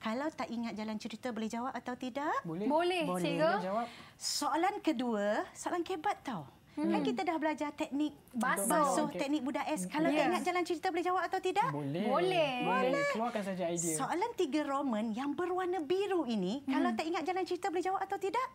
kalau tak ingat jalan cerita boleh jawab atau tidak? Boleh. Boleh, boleh. cikgu. Soalan kedua, soalan kebat tau. Hmm. Kan kita dah belajar teknik basuh, basuh okay. teknik budak S. Kalau yes. tak ingat jalan cerita boleh jawab atau tidak? Boleh. Boleh. boleh. Keluarkan saja idea. Soalan tiga Roman yang berwarna biru ini, hmm. kalau tak ingat jalan cerita boleh jawab atau tidak?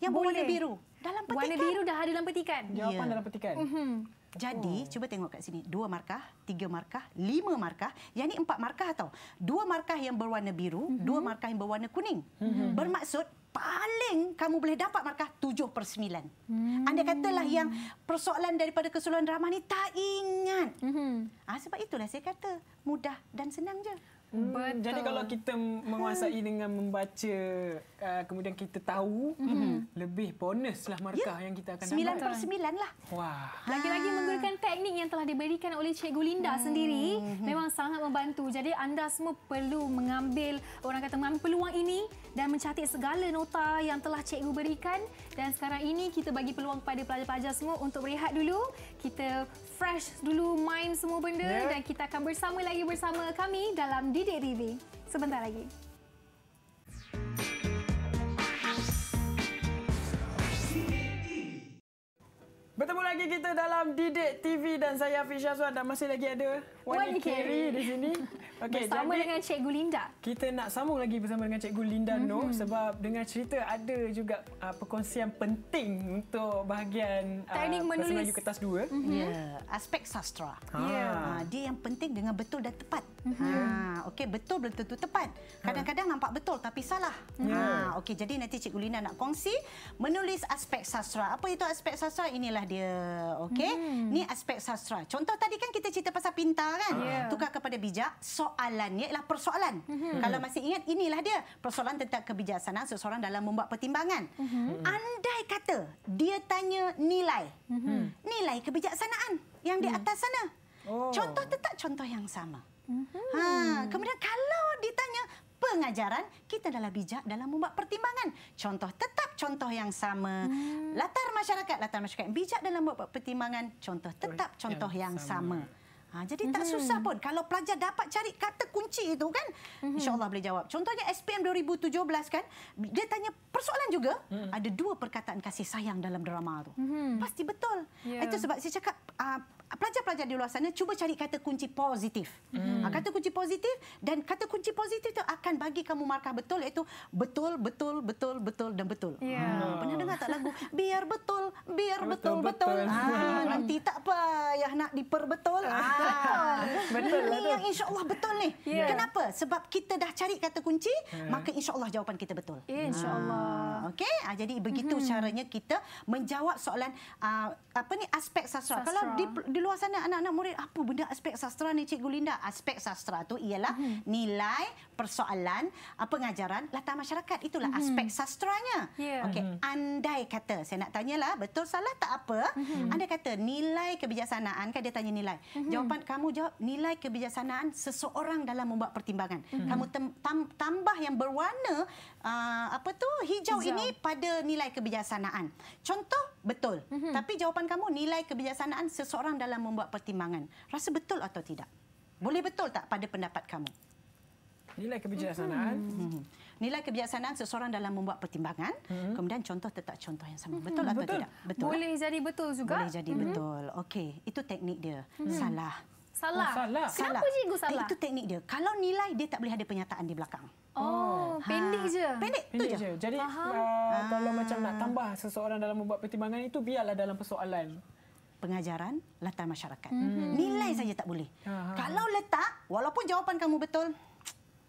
Yang boleh. berwarna biru. Dalam petikan. Warna biru dah ada dalam petikan. Jawapan yeah. dalam petikan. Mm -hmm. Jadi, oh. cuba tengok kat sini. Dua markah, tiga markah, lima markah. Yang ini empat markah atau Dua markah yang berwarna biru, mm -hmm. dua markah yang berwarna kuning. Mm -hmm. Bermaksud paling kamu boleh dapat markah 7 per 9. Hmm. Anda katalah yang persoalan daripada keseluruhan drama ni tak ingat. Hmm. Ha, sebab itulah saya kata mudah dan senang je. Hmm, Jadi kalau kita menguasai hmm. dengan membaca uh, kemudian kita tahu mm-hmm. lebih bonus lah markah yeah. yang kita akan 9 dapat. 9 per 9 lah. Wah. Lagi-lagi ah. menggunakan teknik yang telah diberikan oleh Cikgu Linda hmm. sendiri memang sangat membantu. Jadi anda semua perlu mengambil orang kata mengambil peluang ini dan mencatat segala nota yang telah Cikgu berikan dan sekarang ini kita bagi peluang kepada pelajar-pelajar semua untuk berehat dulu kita fresh dulu mind semua benda yeah. dan kita akan bersama lagi bersama kami dalam Didik TV sebentar lagi. Bertemu lagi kita dalam Didik TV dan saya Afisha Suan dan masih lagi ada Wan Wan Kerry di sini. [laughs] Okay, bersama jadi, dengan Cikgu Linda. Kita nak sambung lagi bersama dengan Cikgu Linda mm-hmm. Noh sebab dengan cerita ada juga uh, perkongsian penting untuk bahagian ah, teknik uh, menulis Melayu kertas 2. Mm-hmm. yeah, aspek sastra. Yeah. ha, ya, dia yang penting dengan betul dan tepat. Mm-hmm. Ha, okey betul belum tentu tepat. Ha. Kadang-kadang nampak betul tapi salah. Yeah. Ha, okey jadi nanti Cikgu Linda nak kongsi menulis aspek sastra. Apa itu aspek sastra? Inilah dia. okay. Mm. Mm-hmm. Ni aspek sastra. Contoh tadi kan kita cerita pasal pintar kan? Yeah. Tukar kepada bijak, soalannya ialah persoalan. Mm-hmm. Kalau masih ingat, inilah dia. Persoalan tentang kebijaksanaan seseorang dalam membuat pertimbangan. Mm-hmm. Andai kata dia tanya nilai. Mm-hmm. Nilai kebijaksanaan yang di mhm. atas sana. Oh. Contoh tetap contoh yang sama. Mm-hmm. Ha, kemudian kalau ditanya pengajaran, kita adalah bijak dalam membuat pertimbangan. Contoh tetap contoh yang sama. Mm. Latar masyarakat, latar masyarakat bijak dalam membuat pertimbangan. Contoh tetap contoh yang, yang sama. sama. Ha, jadi mm-hmm. tak mhm. susah pun. Kalau pelajar dapat cari kata kunci itu kan, mm-hmm. insyaAllah boleh jawab. Contohnya SPM 2017 kan, dia tanya persoalan juga. Mm-hmm. Ada dua perkataan kasih sayang dalam drama itu. Mm-hmm. Pasti betul. Yeah. Itu sebab saya cakap, uh, pelajar-pelajar di luar sana cuba cari kata kunci positif. Mm-hmm. Kata kunci positif dan kata kunci positif itu akan bagi kamu markah betul iaitu betul, betul, betul, betul dan betul. Yeah. Ya. Ha, pernah dengar tak lagu? Biar betul, biar betul, betul. betul. betul. Ha, [laughs] nanti tak apa payah nak diperbetul. Ha, betul. Lah Ini lah yang insyaAllah betul ni. Yeah. Kenapa? Sebab kita dah cari kata kunci, yeah. maka insyaAllah jawapan kita betul. InsyaAllah. Ha. Okey? Ha, jadi begitu mm-hmm. caranya kita menjawab soalan uh, apa ni aspek sastra. sastra. Kalau di, di luar sana anak-anak murid, apa benda aspek sastra ni Cikgu Linda? Aspek sastra tu ialah mm-hmm. nilai persoalan, uh, pengajaran latar masyarakat. Itulah mm-hmm. aspek sastranya. Yeah. Okey, mm-hmm. andai kata saya nak tanyalah betul salah tak apa. Mm-hmm. Anda kata nilai kebijaksanaan kan dia tanya nilai. Mm-hmm. Jawapan kamu jawab nilai kebijaksanaan seseorang dalam membuat pertimbangan. Mm-hmm. Kamu tem- tam- tambah yang berwarna uh, apa tu hijau, hijau ini pada nilai kebijaksanaan. Contoh betul. Mm-hmm. Tapi jawapan kamu nilai kebijaksanaan seseorang dalam membuat pertimbangan. Rasa betul atau tidak? Boleh betul tak pada pendapat kamu? Nilai kebijaksanaan. Hmm. hmm. Nilai kebijaksanaan seseorang dalam membuat pertimbangan. Hmm. Kemudian contoh tetap contoh yang sama. Hmm. Betul hmm. atau betul. tidak? Betul. Boleh jadi betul juga. Boleh jadi hmm. betul. Okey, itu teknik dia. Hmm. Salah. Salah. Oh, salah. Kenapa cikgu salah? Itu teknik dia. Kalau nilai, dia tak boleh ada penyataan di belakang. Oh, hmm. ha. pendek je. Pendek, pendek tu je. je. Jadi, uh, ah. kalau macam nak tambah seseorang dalam membuat pertimbangan itu, biarlah dalam persoalan. Pengajaran, latar masyarakat. Hmm. Nilai saja tak boleh. Ha, ha, ha, Kalau letak, walaupun jawapan kamu betul,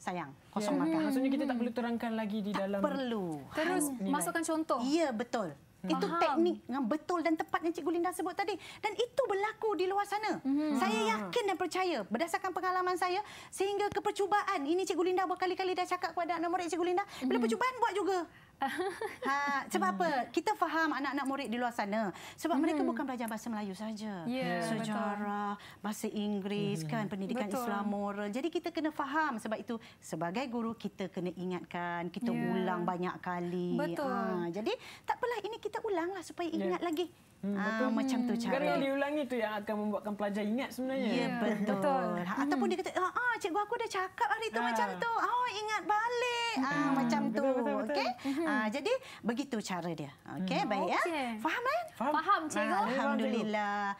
sayang ya. kosong yeah. makan. Hmm. Maksudnya kita tak perlu hmm. terangkan lagi di tak dalam. Tak perlu. Terus Hanya. masukkan contoh. Ya, betul. Hmm. Itu Faham. teknik yang betul dan tepat yang Cikgu Linda sebut tadi. Dan itu berlaku di luar sana. Hmm. Saya yakin dan percaya berdasarkan pengalaman saya sehingga kepercubaan. Ini Cikgu Linda berkali-kali dah cakap kepada anak murid Cikgu Linda. Bila hmm. percubaan buat juga ha, sebab hmm. apa? Kita faham anak-anak murid di luar sana. Sebab hmm. mereka bukan belajar bahasa Melayu saja. Yeah, ya, Sejarah, betul. bahasa Inggeris, hmm. kan pendidikan betul. Islam moral. Jadi kita kena faham sebab itu sebagai guru kita kena ingatkan, kita yeah. ulang banyak kali. Betul. Ha, jadi tak apalah ini kita ulanglah supaya ya. ingat yeah. lagi. Hmm, ha, betul. Ah, macam tu cara. Kerana diulangi tu yang akan membuatkan pelajar ingat sebenarnya. Ya, yeah, hmm. betul. betul. Ha, ataupun dia kata, ah, ah, cikgu aku dah cakap hari itu ah. macam tu. Oh, ingat balik. Ah, ah, macam betul, tu. Betul, betul, betul. Okay? Ah, hmm. Ah, hmm. jadi begitu cara dia. Okey, hmm. baik ya. Faham kan? Faham, Faham cikgu. Alhamdulillah.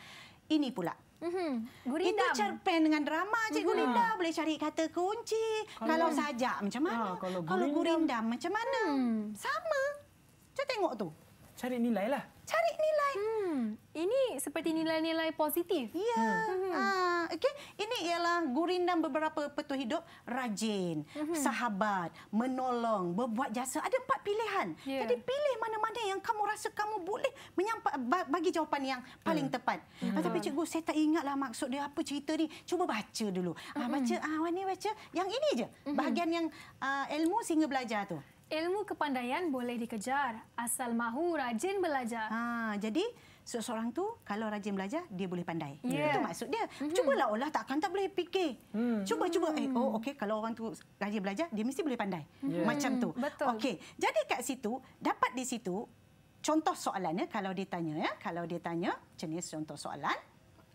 Ini pula Mm-hmm. Itu cerpen dengan drama Cikgu mm-hmm. Linda boleh cari kata kunci Kalau, kalau sajak macam mana ha, kalau, gurindam. kalau gurindam macam mana hmm. Sama Cuma tengok tu Cari nilai lah cari nilai. Hmm. Ini seperti nilai-nilai positif. Ya. Hmm. Uh, ah, okay. Ini ialah gurindam beberapa petua hidup. Rajin, hmm. sahabat, menolong, berbuat jasa. Ada empat pilihan. Yeah. Jadi pilih mana-mana yang kamu rasa kamu boleh bagi jawapan yang paling hmm. tepat. Ah, hmm. Tapi cikgu saya tak ingatlah maksud dia apa cerita ni. Cuba baca dulu. Ah, hmm. baca, ah, ni baca. Yang ini je. Hmm. Bahagian yang uh, ilmu sehingga belajar tu. Ilmu kepandaian boleh dikejar asal mahu rajin belajar. Ha, jadi seseorang tu kalau rajin belajar dia boleh pandai. Yeah. Itu maksud dia. Mm-hmm. Cubalah olah takkan tak boleh fikir. Hmm. Cuba-cuba mm-hmm. cuba, eh oh okey kalau orang tu rajin belajar dia mesti boleh pandai. Mhm. Yeah. Macam tu. Okey. Jadi kat situ dapat di situ contoh soalannya kalau dia tanya ya, kalau dia tanya jenis contoh soalan.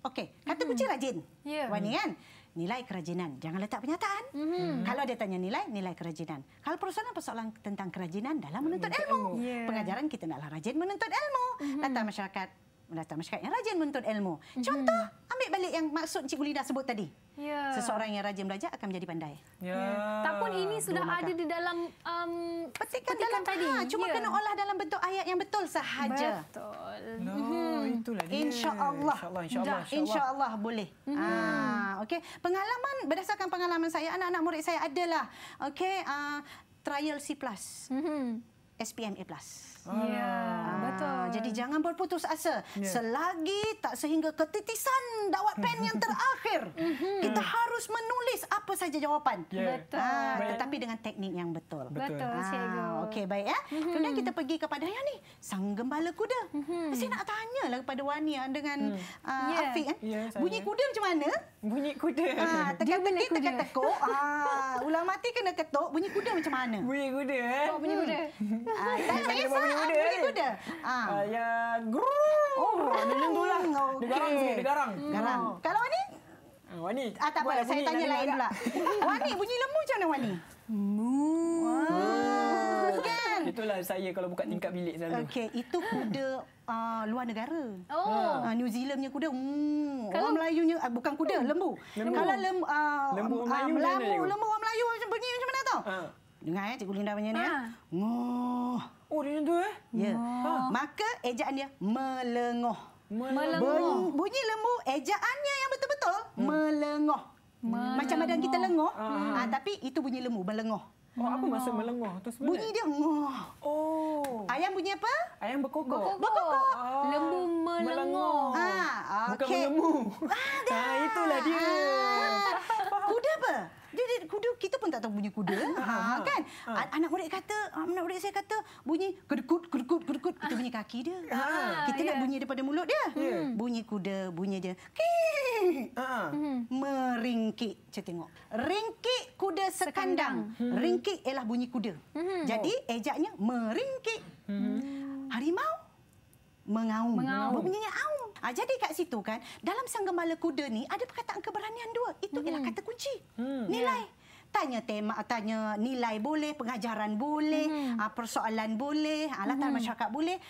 Okey, kata mm-hmm. kucing rajin. Yeah. Wanian. mm nilai kerajinan. Jangan letak pernyataan. Mm -hmm. Kalau dia tanya nilai, nilai kerajinan. Kalau perusahaan persoalan tentang kerajinan dalam menuntut ilmu. Yeah. Pengajaran kita naklah rajin menuntut ilmu. Mm -hmm. Datang masyarakat mendatang masyarakat yang rajin menuntut ilmu. Mhm. Contoh, ambil balik yang maksud Cik Ulida sebut tadi. Yeah. Seseorang yang rajin belajar akan menjadi pandai. Yeah. Ya. Tak pun ini sudah Dua ada di dalam um, petikan, dalam, tadi. Ha, cuma yeah. kena olah dalam bentuk ayat yang betul sahaja. Betul. No, mhm. itulah dia. InsyaAllah. InsyaAllah insya insya insya boleh. Mm-hmm. Ha, ah, okay. Pengalaman, berdasarkan pengalaman saya, anak-anak murid saya adalah okay, uh, ah, trial C+. Mm-hmm. SPM A+. Ya, ah. betul. Jadi jangan berputus asa. Yeah. Selagi tak sehingga ketitisan dawat pen yang [laughs] terakhir, mhm. kita harus menulis apa saja jawapan. Yeah. Betul. Ah, ah tetapi dengan teknik yang betul. Betul, ah, cikgu. Okey, baik ya. Mhm. Kemudian kita pergi kepada yang ni, sang gembala kuda. Mhm. Saya nak tanyalah kepada Wania dengan uh, hmm. ah, yeah. Afiq kan. Eh. Yeah, Bunyi kuda macam mana? Bunyi kuda. Ah, Tekan-tekan, tekan-tekuk. Ah, ulang kena ketuk. Bunyi kuda macam mana? Bunyi kuda. Eh? Oh, bunyi kuda. Hmm. Ah, tak kisah. Ah, kuda. Ah, bunyi kuda. Ha. Uh, ya, guru. Oh, ada lembu lah. Oh, okay. Dia hmm. garang sikit, dia garang. Hmm. Kalau Wani? Ah, Wani. Ah, tak apa, saya bunyi, tanya lain pula. Wani, bunyi lembu macam mana Wani? Moo. Itulah saya kalau buka tingkap bilik selalu. Okey, itu kuda uh, luar negara. Oh. Uh, New Zealand punya kuda. Hmm. Kalau orang Melayunya uh, bukan kuda, hmm. lembu. lembu. Kalau lem, uh, lembu uh, Melayu, lembu, lembu, lembu orang Melayu macam bunyi macam mana tau? Uh. Dengar ya, Cikgu Linda punya ni. Uh. Ya. Oh. Oh, dia dua eh? Ya. Ha. Maka ejaan dia melengoh. Melengoh. Bunyi, bunyi lembu, ejaannya yang betul-betul hmm. melengoh. Macam ada kita lengoh. Ha. Ha, tapi itu bunyi lembu, melengoh. Oh, apa maksud melengoh tu Bunyi dia ngoh. Oh. Ayam bunyi apa? Ayam berkokok. Berkokok. Ah. Lembu melengoh. Ha. Ah, okay. Bukan melemu. Ah, ha, itulah dia. Ha dia, dia, kuda kita pun tak tahu bunyi kuda ah, ha, ah, ah. kan ha. anak murid kata anak murid saya kata bunyi kedekut kedekut kedekut itu bunyi kaki dia ha, kita yeah. nak ya. bunyi daripada mulut dia yeah. Hmm. bunyi kuda bunyi dia ki ha. meringkik saya tengok ringkik kuda sekandang, sekandang. Hmm. ringkik ialah bunyi kuda jadi ejaknya meringkik hmm. harimau mengaum, mengaum. bunyinya aum Ha, jadi kat situ kan, dalam sang gembala kuda ni ada perkataan keberanian dua. Itu hmm. ialah kata kunci. Hmm. Nilai. Yeah. Tanya tema, tanya nilai boleh, pengajaran boleh, hmm. Ah, persoalan boleh, alat ah, hmm. masyarakat boleh.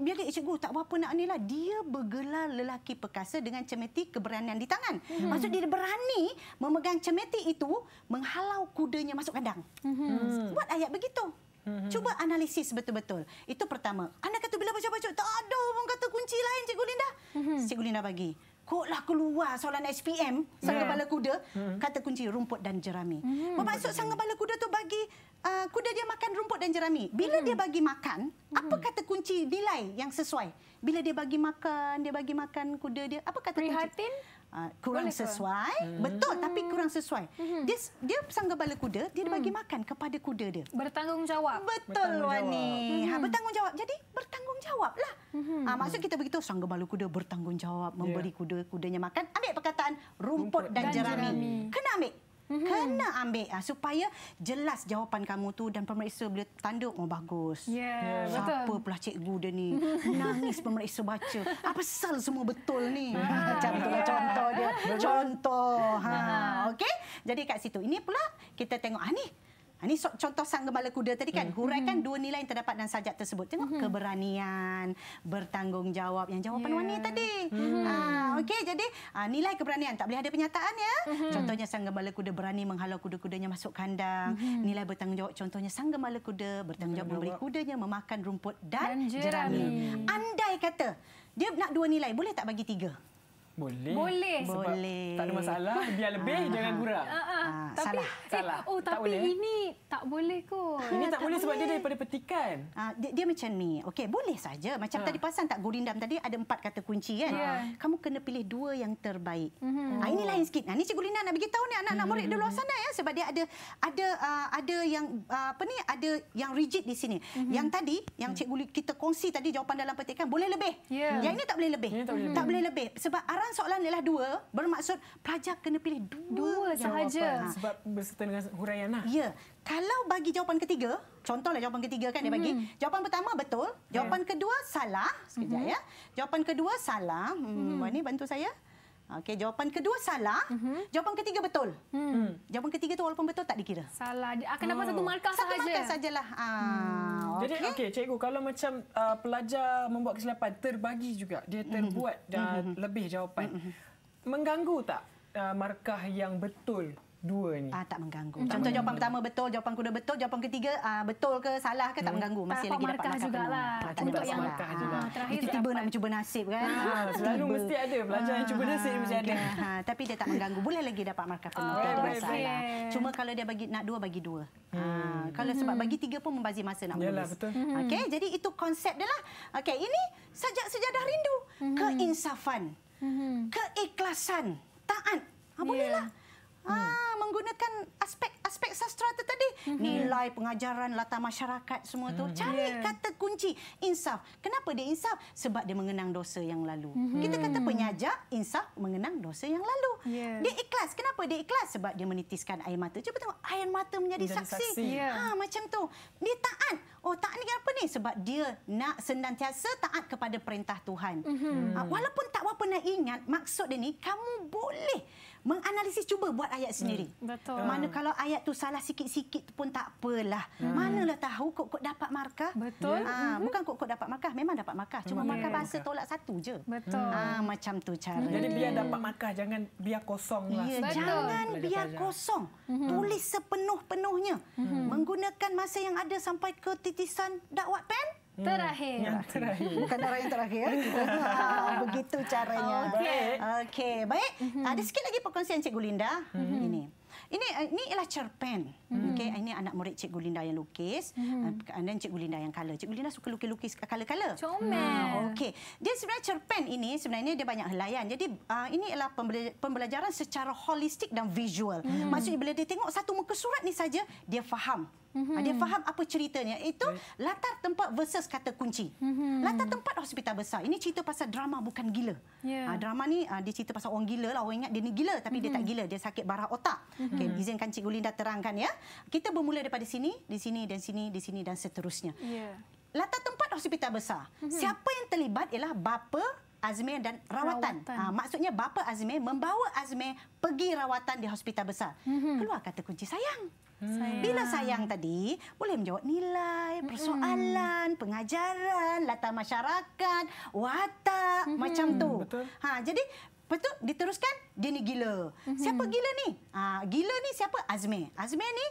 Biar dia, cikgu tak apa-apa nak ni Dia bergelar lelaki perkasa dengan cemeti keberanian di tangan. Hmm. Maksud dia berani memegang cemeti itu menghalau kudanya masuk kandang. Hmm. Buat ayat begitu. Mm-hmm. Cuba analisis betul-betul. Itu pertama. Anak kata bila baca-baca, tak ada pun kata kunci lain Cikgu Linda. Mm-hmm. Cikgu Linda bagi. Koklah keluar soalan SPM, sang yeah. bala kuda, mm-hmm. kata kunci rumput dan jerami. Hmm. Bermaksud sang bala kuda tu bagi uh, kuda dia makan rumput dan jerami. Bila hmm. dia bagi makan, apa kata kunci nilai yang sesuai? Bila dia bagi makan, dia bagi makan kuda dia, apa kata Prihatin? kunci? Prihatin? Ah, kurang Boleh sesuai. Hmm. Betul, tapi kurang sesuai. Hmm. Dia, dia sanggah bala kuda, dia hmm. bagi makan kepada kuda dia. Bertanggungjawab. Betul, bertanggungjawab. Wani. Hmm. Ha, bertanggungjawab. Jadi, bertanggungjawablah. Hmm. Ha, maksud kita begitu, sanggah bala kuda bertanggungjawab, yeah. kuda kudanya makan. Ambil perkataan rumput, rumput. dan, dan jerami. jerami. Kena ambil. Mm-hmm. Kena ambil uh, supaya jelas jawapan kamu tu dan pemeriksa boleh tanduk oh bagus. Yeah, yeah. Siapa betul. pula cikgu dia ni? [laughs] Nangis pemeriksa baca. Apa sal semua betul ni? Ah, ha, macam tu lah contoh dia. Contoh. ha. Okey. Jadi kat situ. Ini pula kita tengok. Ah, ni. Ini ha, contoh sang gembala kuda tadi kan. Hmm. Huraikan hmm. dua nilai yang terdapat dalam sajak tersebut. Tengok hmm. keberanian, bertanggungjawab. Yang jawapan yeah. wanita tadi. Hmm. Ah, Okey, jadi ah, nilai keberanian. Tak boleh ada penyataan ya. Hmm. Contohnya sang gembala kuda berani menghalau kuda-kudanya masuk kandang. Hmm. Nilai bertanggungjawab. Contohnya sang gembala kuda bertanggungjawab hmm. memberi kudanya memakan rumput dan, dan jerami. jerami. Andai kata dia nak dua nilai, boleh tak bagi tiga? Boleh. Boleh. Sebab boleh. tak ada masalah, biar lebih, ah, jangan kurang. Ah, Aa, ah. tapi, salah. Eh, salah. Oh, tapi tak boleh. ini tak boleh kot. Ini tak, tak boleh sebab dia daripada petikan. Aa, dia, dia macam ni. Okey, boleh saja. Macam Aa. tadi pasang tak gurindam tadi, ada empat kata kunci kan? Yeah. Kamu kena pilih dua yang terbaik. Mm-hmm. Aa, ini lain sikit. Ini Cikgu Lina nak beritahu ni anak-anak murid mm di luar mhm. sana ya. Sebab dia ada ada uh, ada yang uh, apa ni, ada yang rigid di sini. Mm-hmm. Yang tadi, yang mhm. Cikgu kita kongsi tadi jawapan dalam petikan, boleh lebih. Yeah. Yang ini tak boleh mhm. lebih. tak boleh lebih. Sebab arah sekarang soalan ialah dua bermaksud pelajar kena pilih dua, dua sahaja jawapan. Ha. sebab berserta dengan huraian lah. Ya. Kalau bagi jawapan ketiga, contohlah jawapan ketiga kan dia bagi. Mm. Jawapan pertama betul, jawapan yeah. kedua salah. Sekejap mm-hmm. ya. Jawapan kedua salah. Hmm, mm. ni bantu saya. Okey, jawapan kedua salah. Mm -hmm. Jawapan ketiga betul. Hmm. hmm. Jawapan ketiga tu walaupun betul tak dikira. Salah. Akan dapat oh. satu markah sahaja. Satu markah sajalah. Ha. Hmm. Okay. Jadi okey, cikgu kalau macam uh, pelajar membuat kesilapan terbagi juga, dia mhm. terbuat mm -hmm. dan mm -hmm. lebih jawapan. Mm -hmm. Mengganggu tak uh, markah yang betul dua ni. Ah tak mengganggu. Hmm. Contoh jawapan pertama betul, jawapan kedua betul, jawapan ketiga ah, betul ke salah ke hmm. Lah. tak mengganggu masih lagi dapat markah juga lah. Untuk yang markah juga. Terakhir tiba, -tiba nak mencuba nasib kan. Ha, selalu mesti ada pelajar yang cuba nasib mesti ada. Ha, tapi dia tak mengganggu. Boleh lagi dapat markah penuh. Tak ada Cuma kalau dia bagi nak dua bagi dua. Ha, kalau sebab hmm. bagi tiga pun membazir masa nak menulis. Okey, hmm. jadi itu konsep dia lah. Okey, ini sejak sejadah rindu. Keinsafan. Keikhlasan. Taat. Ha, bolehlah. Ya. Yeah. Hmm. Ah, hmm. menggunakan aspek-aspek sastra itu tadi, hmm. nilai pengajaran latar masyarakat semua tu. Hmm. Cari yeah. kata kunci insaf. Kenapa dia insaf? Sebab dia mengenang dosa yang lalu. Hmm. Kita kata penyajak insaf mengenang dosa yang lalu. Yeah. Dia ikhlas. Kenapa dia ikhlas? Sebab dia menitiskan air mata. Cuba tengok air mata menjadi Dan saksi. saksi. Yeah. Ha, macam tu. Dia taat. Oh, taat ni apa ni? Sebab dia nak senantiasa taat kepada perintah Tuhan. Hmm. Ha, walaupun tak apa nak ingat maksud dia ni, kamu boleh menganalisis cuba buat ayat hmm, sendiri. Hmm. Betul. Mana hmm. kalau ayat tu salah sikit-sikit pun tak apalah. Hmm. Manalah tahu kok-kok dapat markah? Betul. Ha, hmm. bukan kok-kok dapat markah, memang dapat markah. Cuma hmm. markah bahasa tolak satu je. Betul. Ha, macam tu cara. Hmm. Jadi biar dapat markah jangan biar kosong lah. Ya, jangan biar kosong. Hmm. Tulis sepenuh-penuhnya. Hmm. Menggunakan masa yang ada sampai ke titisan dakwat pen. Hmm. terakhir. Yang terakhir. [laughs] Bukan darah yang terakhir. ha, [laughs] begitu caranya. Okey. Okey, baik. Mm-hmm. Ada sikit lagi perkongsian Cikgu Linda. Mm-hmm. Ini. Ini eh, ini ialah cerpen. Mm-hmm. Okey, ini anak murid Cikgu Linda yang lukis. Mm-hmm. dan Cikgu Linda yang color. Cikgu Linda suka lukis-lukis color-color. Comel. Ha, Okey. Dia sebenarnya cerpen ini sebenarnya dia banyak helaian. Jadi uh, ini ialah pembelajaran secara holistik dan visual. Mm-hmm. Maksudnya bila dia tengok satu muka surat ni saja dia faham Mm-hmm. Dia mhm. faham apa ceritanya. Itu right. latar tempat versus kata kunci. Mm-hmm. Latar tempat hospital besar. Ini cerita pasal drama bukan gila. Yeah. Ah, drama ni uh, dia cerita pasal orang gila lah. Orang ingat dia ni gila tapi mm-hmm. dia tak mhm. gila. Dia sakit barah otak. Mm-hmm. Okay, mhm. izinkan Cikgu Linda terangkan ya. Kita bermula daripada sini, di sini dan sini, di sini dan seterusnya. Yeah. Latar tempat hospital besar. Mm-hmm. Siapa yang terlibat ialah bapa, Azmir dan rawatan. rawatan. Ha, maksudnya bapa Azmir membawa Azmir pergi rawatan di hospital besar. Mm-hmm. Keluar kata kunci sayang. Sayang. Bila sayang tadi, boleh menjawab nilai, mhm. persoalan, hmm pengajaran, latar masyarakat, watak hmm macam tu. Ha, jadi betul diteruskan dia ni gila. hmm Siapa gila ni? Ha, gila ni siapa? Azmir. Azmir ni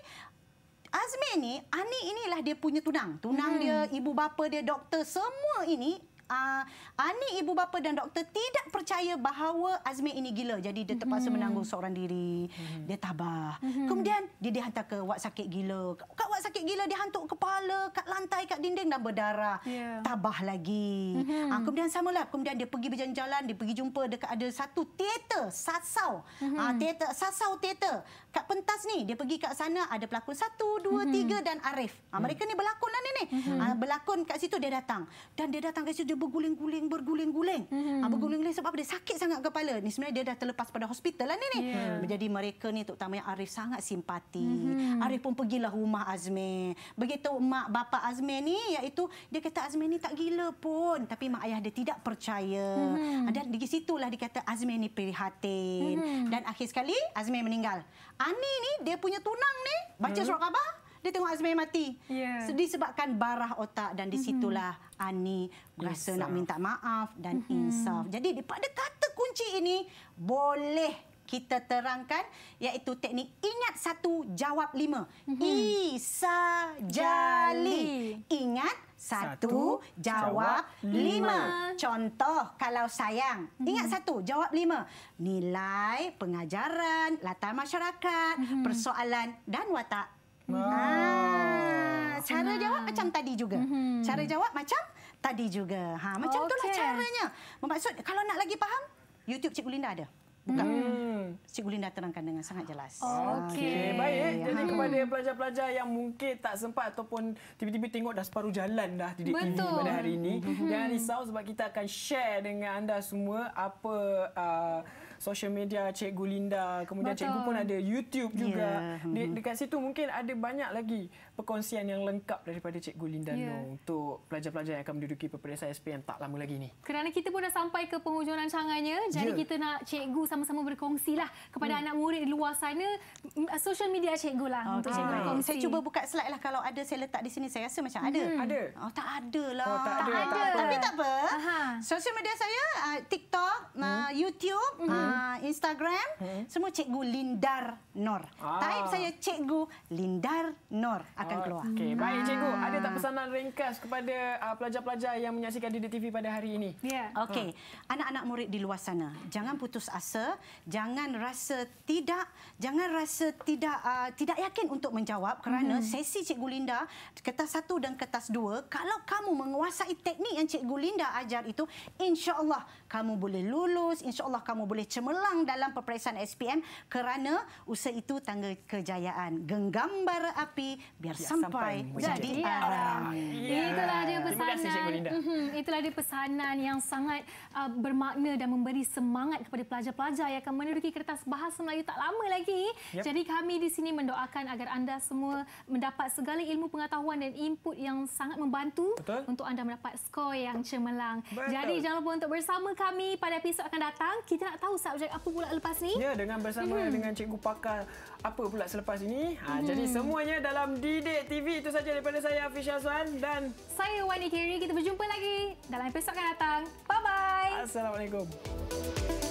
Azmir ni Ani inilah dia punya tunang. Tunang hmm dia, ibu bapa dia, doktor semua ini uh, Ani ibu bapa dan doktor tidak percaya bahawa Azmi ini gila jadi dia terpaksa mm-hmm. menanggung seorang diri mm-hmm. dia tabah mm-hmm. kemudian dia dihantar ke wad sakit gila kat wad sakit gila dia hantuk kepala kat lantai kat dinding dan berdarah yeah. tabah lagi mm-hmm. uh, kemudian samalah kemudian dia pergi berjalan-jalan dia pergi jumpa dekat ada satu teater sasau mm-hmm. uh, teater sasau teater kat pentas ni dia pergi kat sana ada pelakon satu, dua, mm-hmm. tiga dan Arif. Ha, mereka ni berlakon lah ni. Mm-hmm. Ha, ah, berlakon kat situ dia datang. Dan dia datang kat situ dia berguling-guling, berguling-guling. Mm-hmm. Ha, berguling-guling sebab Dia sakit sangat kepala. Ni sebenarnya dia dah terlepas pada hospital lah ni. ni. Yeah. Jadi mereka ni terutamanya Arif sangat simpati. Mm-hmm. Arif pun pergilah rumah Azmi. Begitu mak bapa Azmi ni iaitu dia kata Azmi ni tak gila pun. Tapi mak ayah dia tidak percaya. Mm-hmm. Dan di situlah dia kata Azmi ni prihatin. Mm-hmm. Dan akhir sekali Azmi meninggal. Ani ni dia punya tunang ni baca hmm. surat khabar dia tengok Azmi mati. Yeah. Sedih sebabkan barah otak dan di situlah mm-hmm. Ani rasa insaf. nak minta maaf dan mm-hmm. insaf. Jadi daripada kata kunci ini boleh kita terangkan iaitu teknik ingat satu jawab lima. Mm-hmm. Isajali. Ingat satu, satu jawab, jawab lima. lima. Contoh kalau sayang. Mm-hmm. Ingat satu jawab lima. Nilai pengajaran, latar masyarakat, mm-hmm. persoalan dan watak. Wow. Ah, cara Senang. jawab macam tadi juga. Mm-hmm. Cara jawab macam tadi juga. Ha macam okay. itulah caranya. Maksud kalau nak lagi faham YouTube Cikgu Linda ada. Bukan. Hmm. Cikgu Linda terangkan dengan sangat jelas. Okey. Okay. Baik. Eh. Jadi hmm. kepada pelajar-pelajar yang mungkin tak sempat ataupun tiba-tiba tengok dah separuh jalan dah didik Betul. TV pada hari ini. Hmm. Jangan risau sebab kita akan share dengan anda semua apa... Uh, social media Cikgu Linda kemudian Betul. Cikgu pun ada YouTube juga yeah. De- mm-hmm. dekat situ mungkin ada banyak lagi perkongsian yang lengkap daripada Cikgu Linda yeah. Nung untuk pelajar-pelajar yang akan menduduki peperiksaan SP yang tak lama lagi ni kerana kita pun dah sampai ke penghujung rancangannya jadi ya. kita nak Cikgu sama-sama berkongsi lah kepada hmm. anak murid di luar sana social media Cikgu lah okay. untuk Cikgu berkongsi saya cuba buka slide lah kalau ada saya letak di sini saya rasa macam hmm. ada ada oh tak ada lah oh, tak, tak ada, ada. tapi tak apa Aha. social media saya uh, TikTok uh, hmm. YouTube hmm. Uh, uh, Instagram hmm. semua cikgu Lindar Nor. Ah. Type saya cikgu Lindar Nor akan okay. keluar. Okey, baik ah. cikgu, ada tak pesanan ringkas kepada uh, pelajar-pelajar yang menyaksikan di TV pada hari ini? Ya. Yeah. Okey. Hmm. Anak-anak murid di luar sana, jangan putus asa, jangan rasa tidak, jangan rasa tidak uh, tidak yakin untuk menjawab kerana hmm. sesi cikgu Linda kertas satu dan kertas dua, kalau kamu menguasai teknik yang cikgu Linda ajar itu, insya-Allah kamu boleh lulus insyaallah kamu boleh cemerlang dalam peperiksaan SPM kerana usaha itu tangga kejayaan genggam bara api biar ya, sampai, sampai jadi ya. arang ya. itulah dia pesanan kasih, mhm, itulah dia pesanan yang sangat uh, bermakna dan memberi semangat kepada pelajar-pelajar yang akan menduduki kertas bahasa Melayu tak lama lagi yep. jadi kami di sini mendoakan agar anda semua mendapat segala ilmu pengetahuan dan input yang sangat membantu Betul. untuk anda mendapat skor yang cemerlang jadi jangan lupa untuk bersama kami kami pada episod akan datang. Kita nak tahu subjek apa pula lepas ni. Ya, dengan bersama hmm. dengan cikgu pakar apa pula selepas ini. Ha, hmm. Jadi semuanya dalam Didik TV. Itu saja daripada saya, Afish Aswan dan... Saya, Wani Kiri. Kita berjumpa lagi dalam episod akan datang. Bye-bye. Assalamualaikum. Assalamualaikum.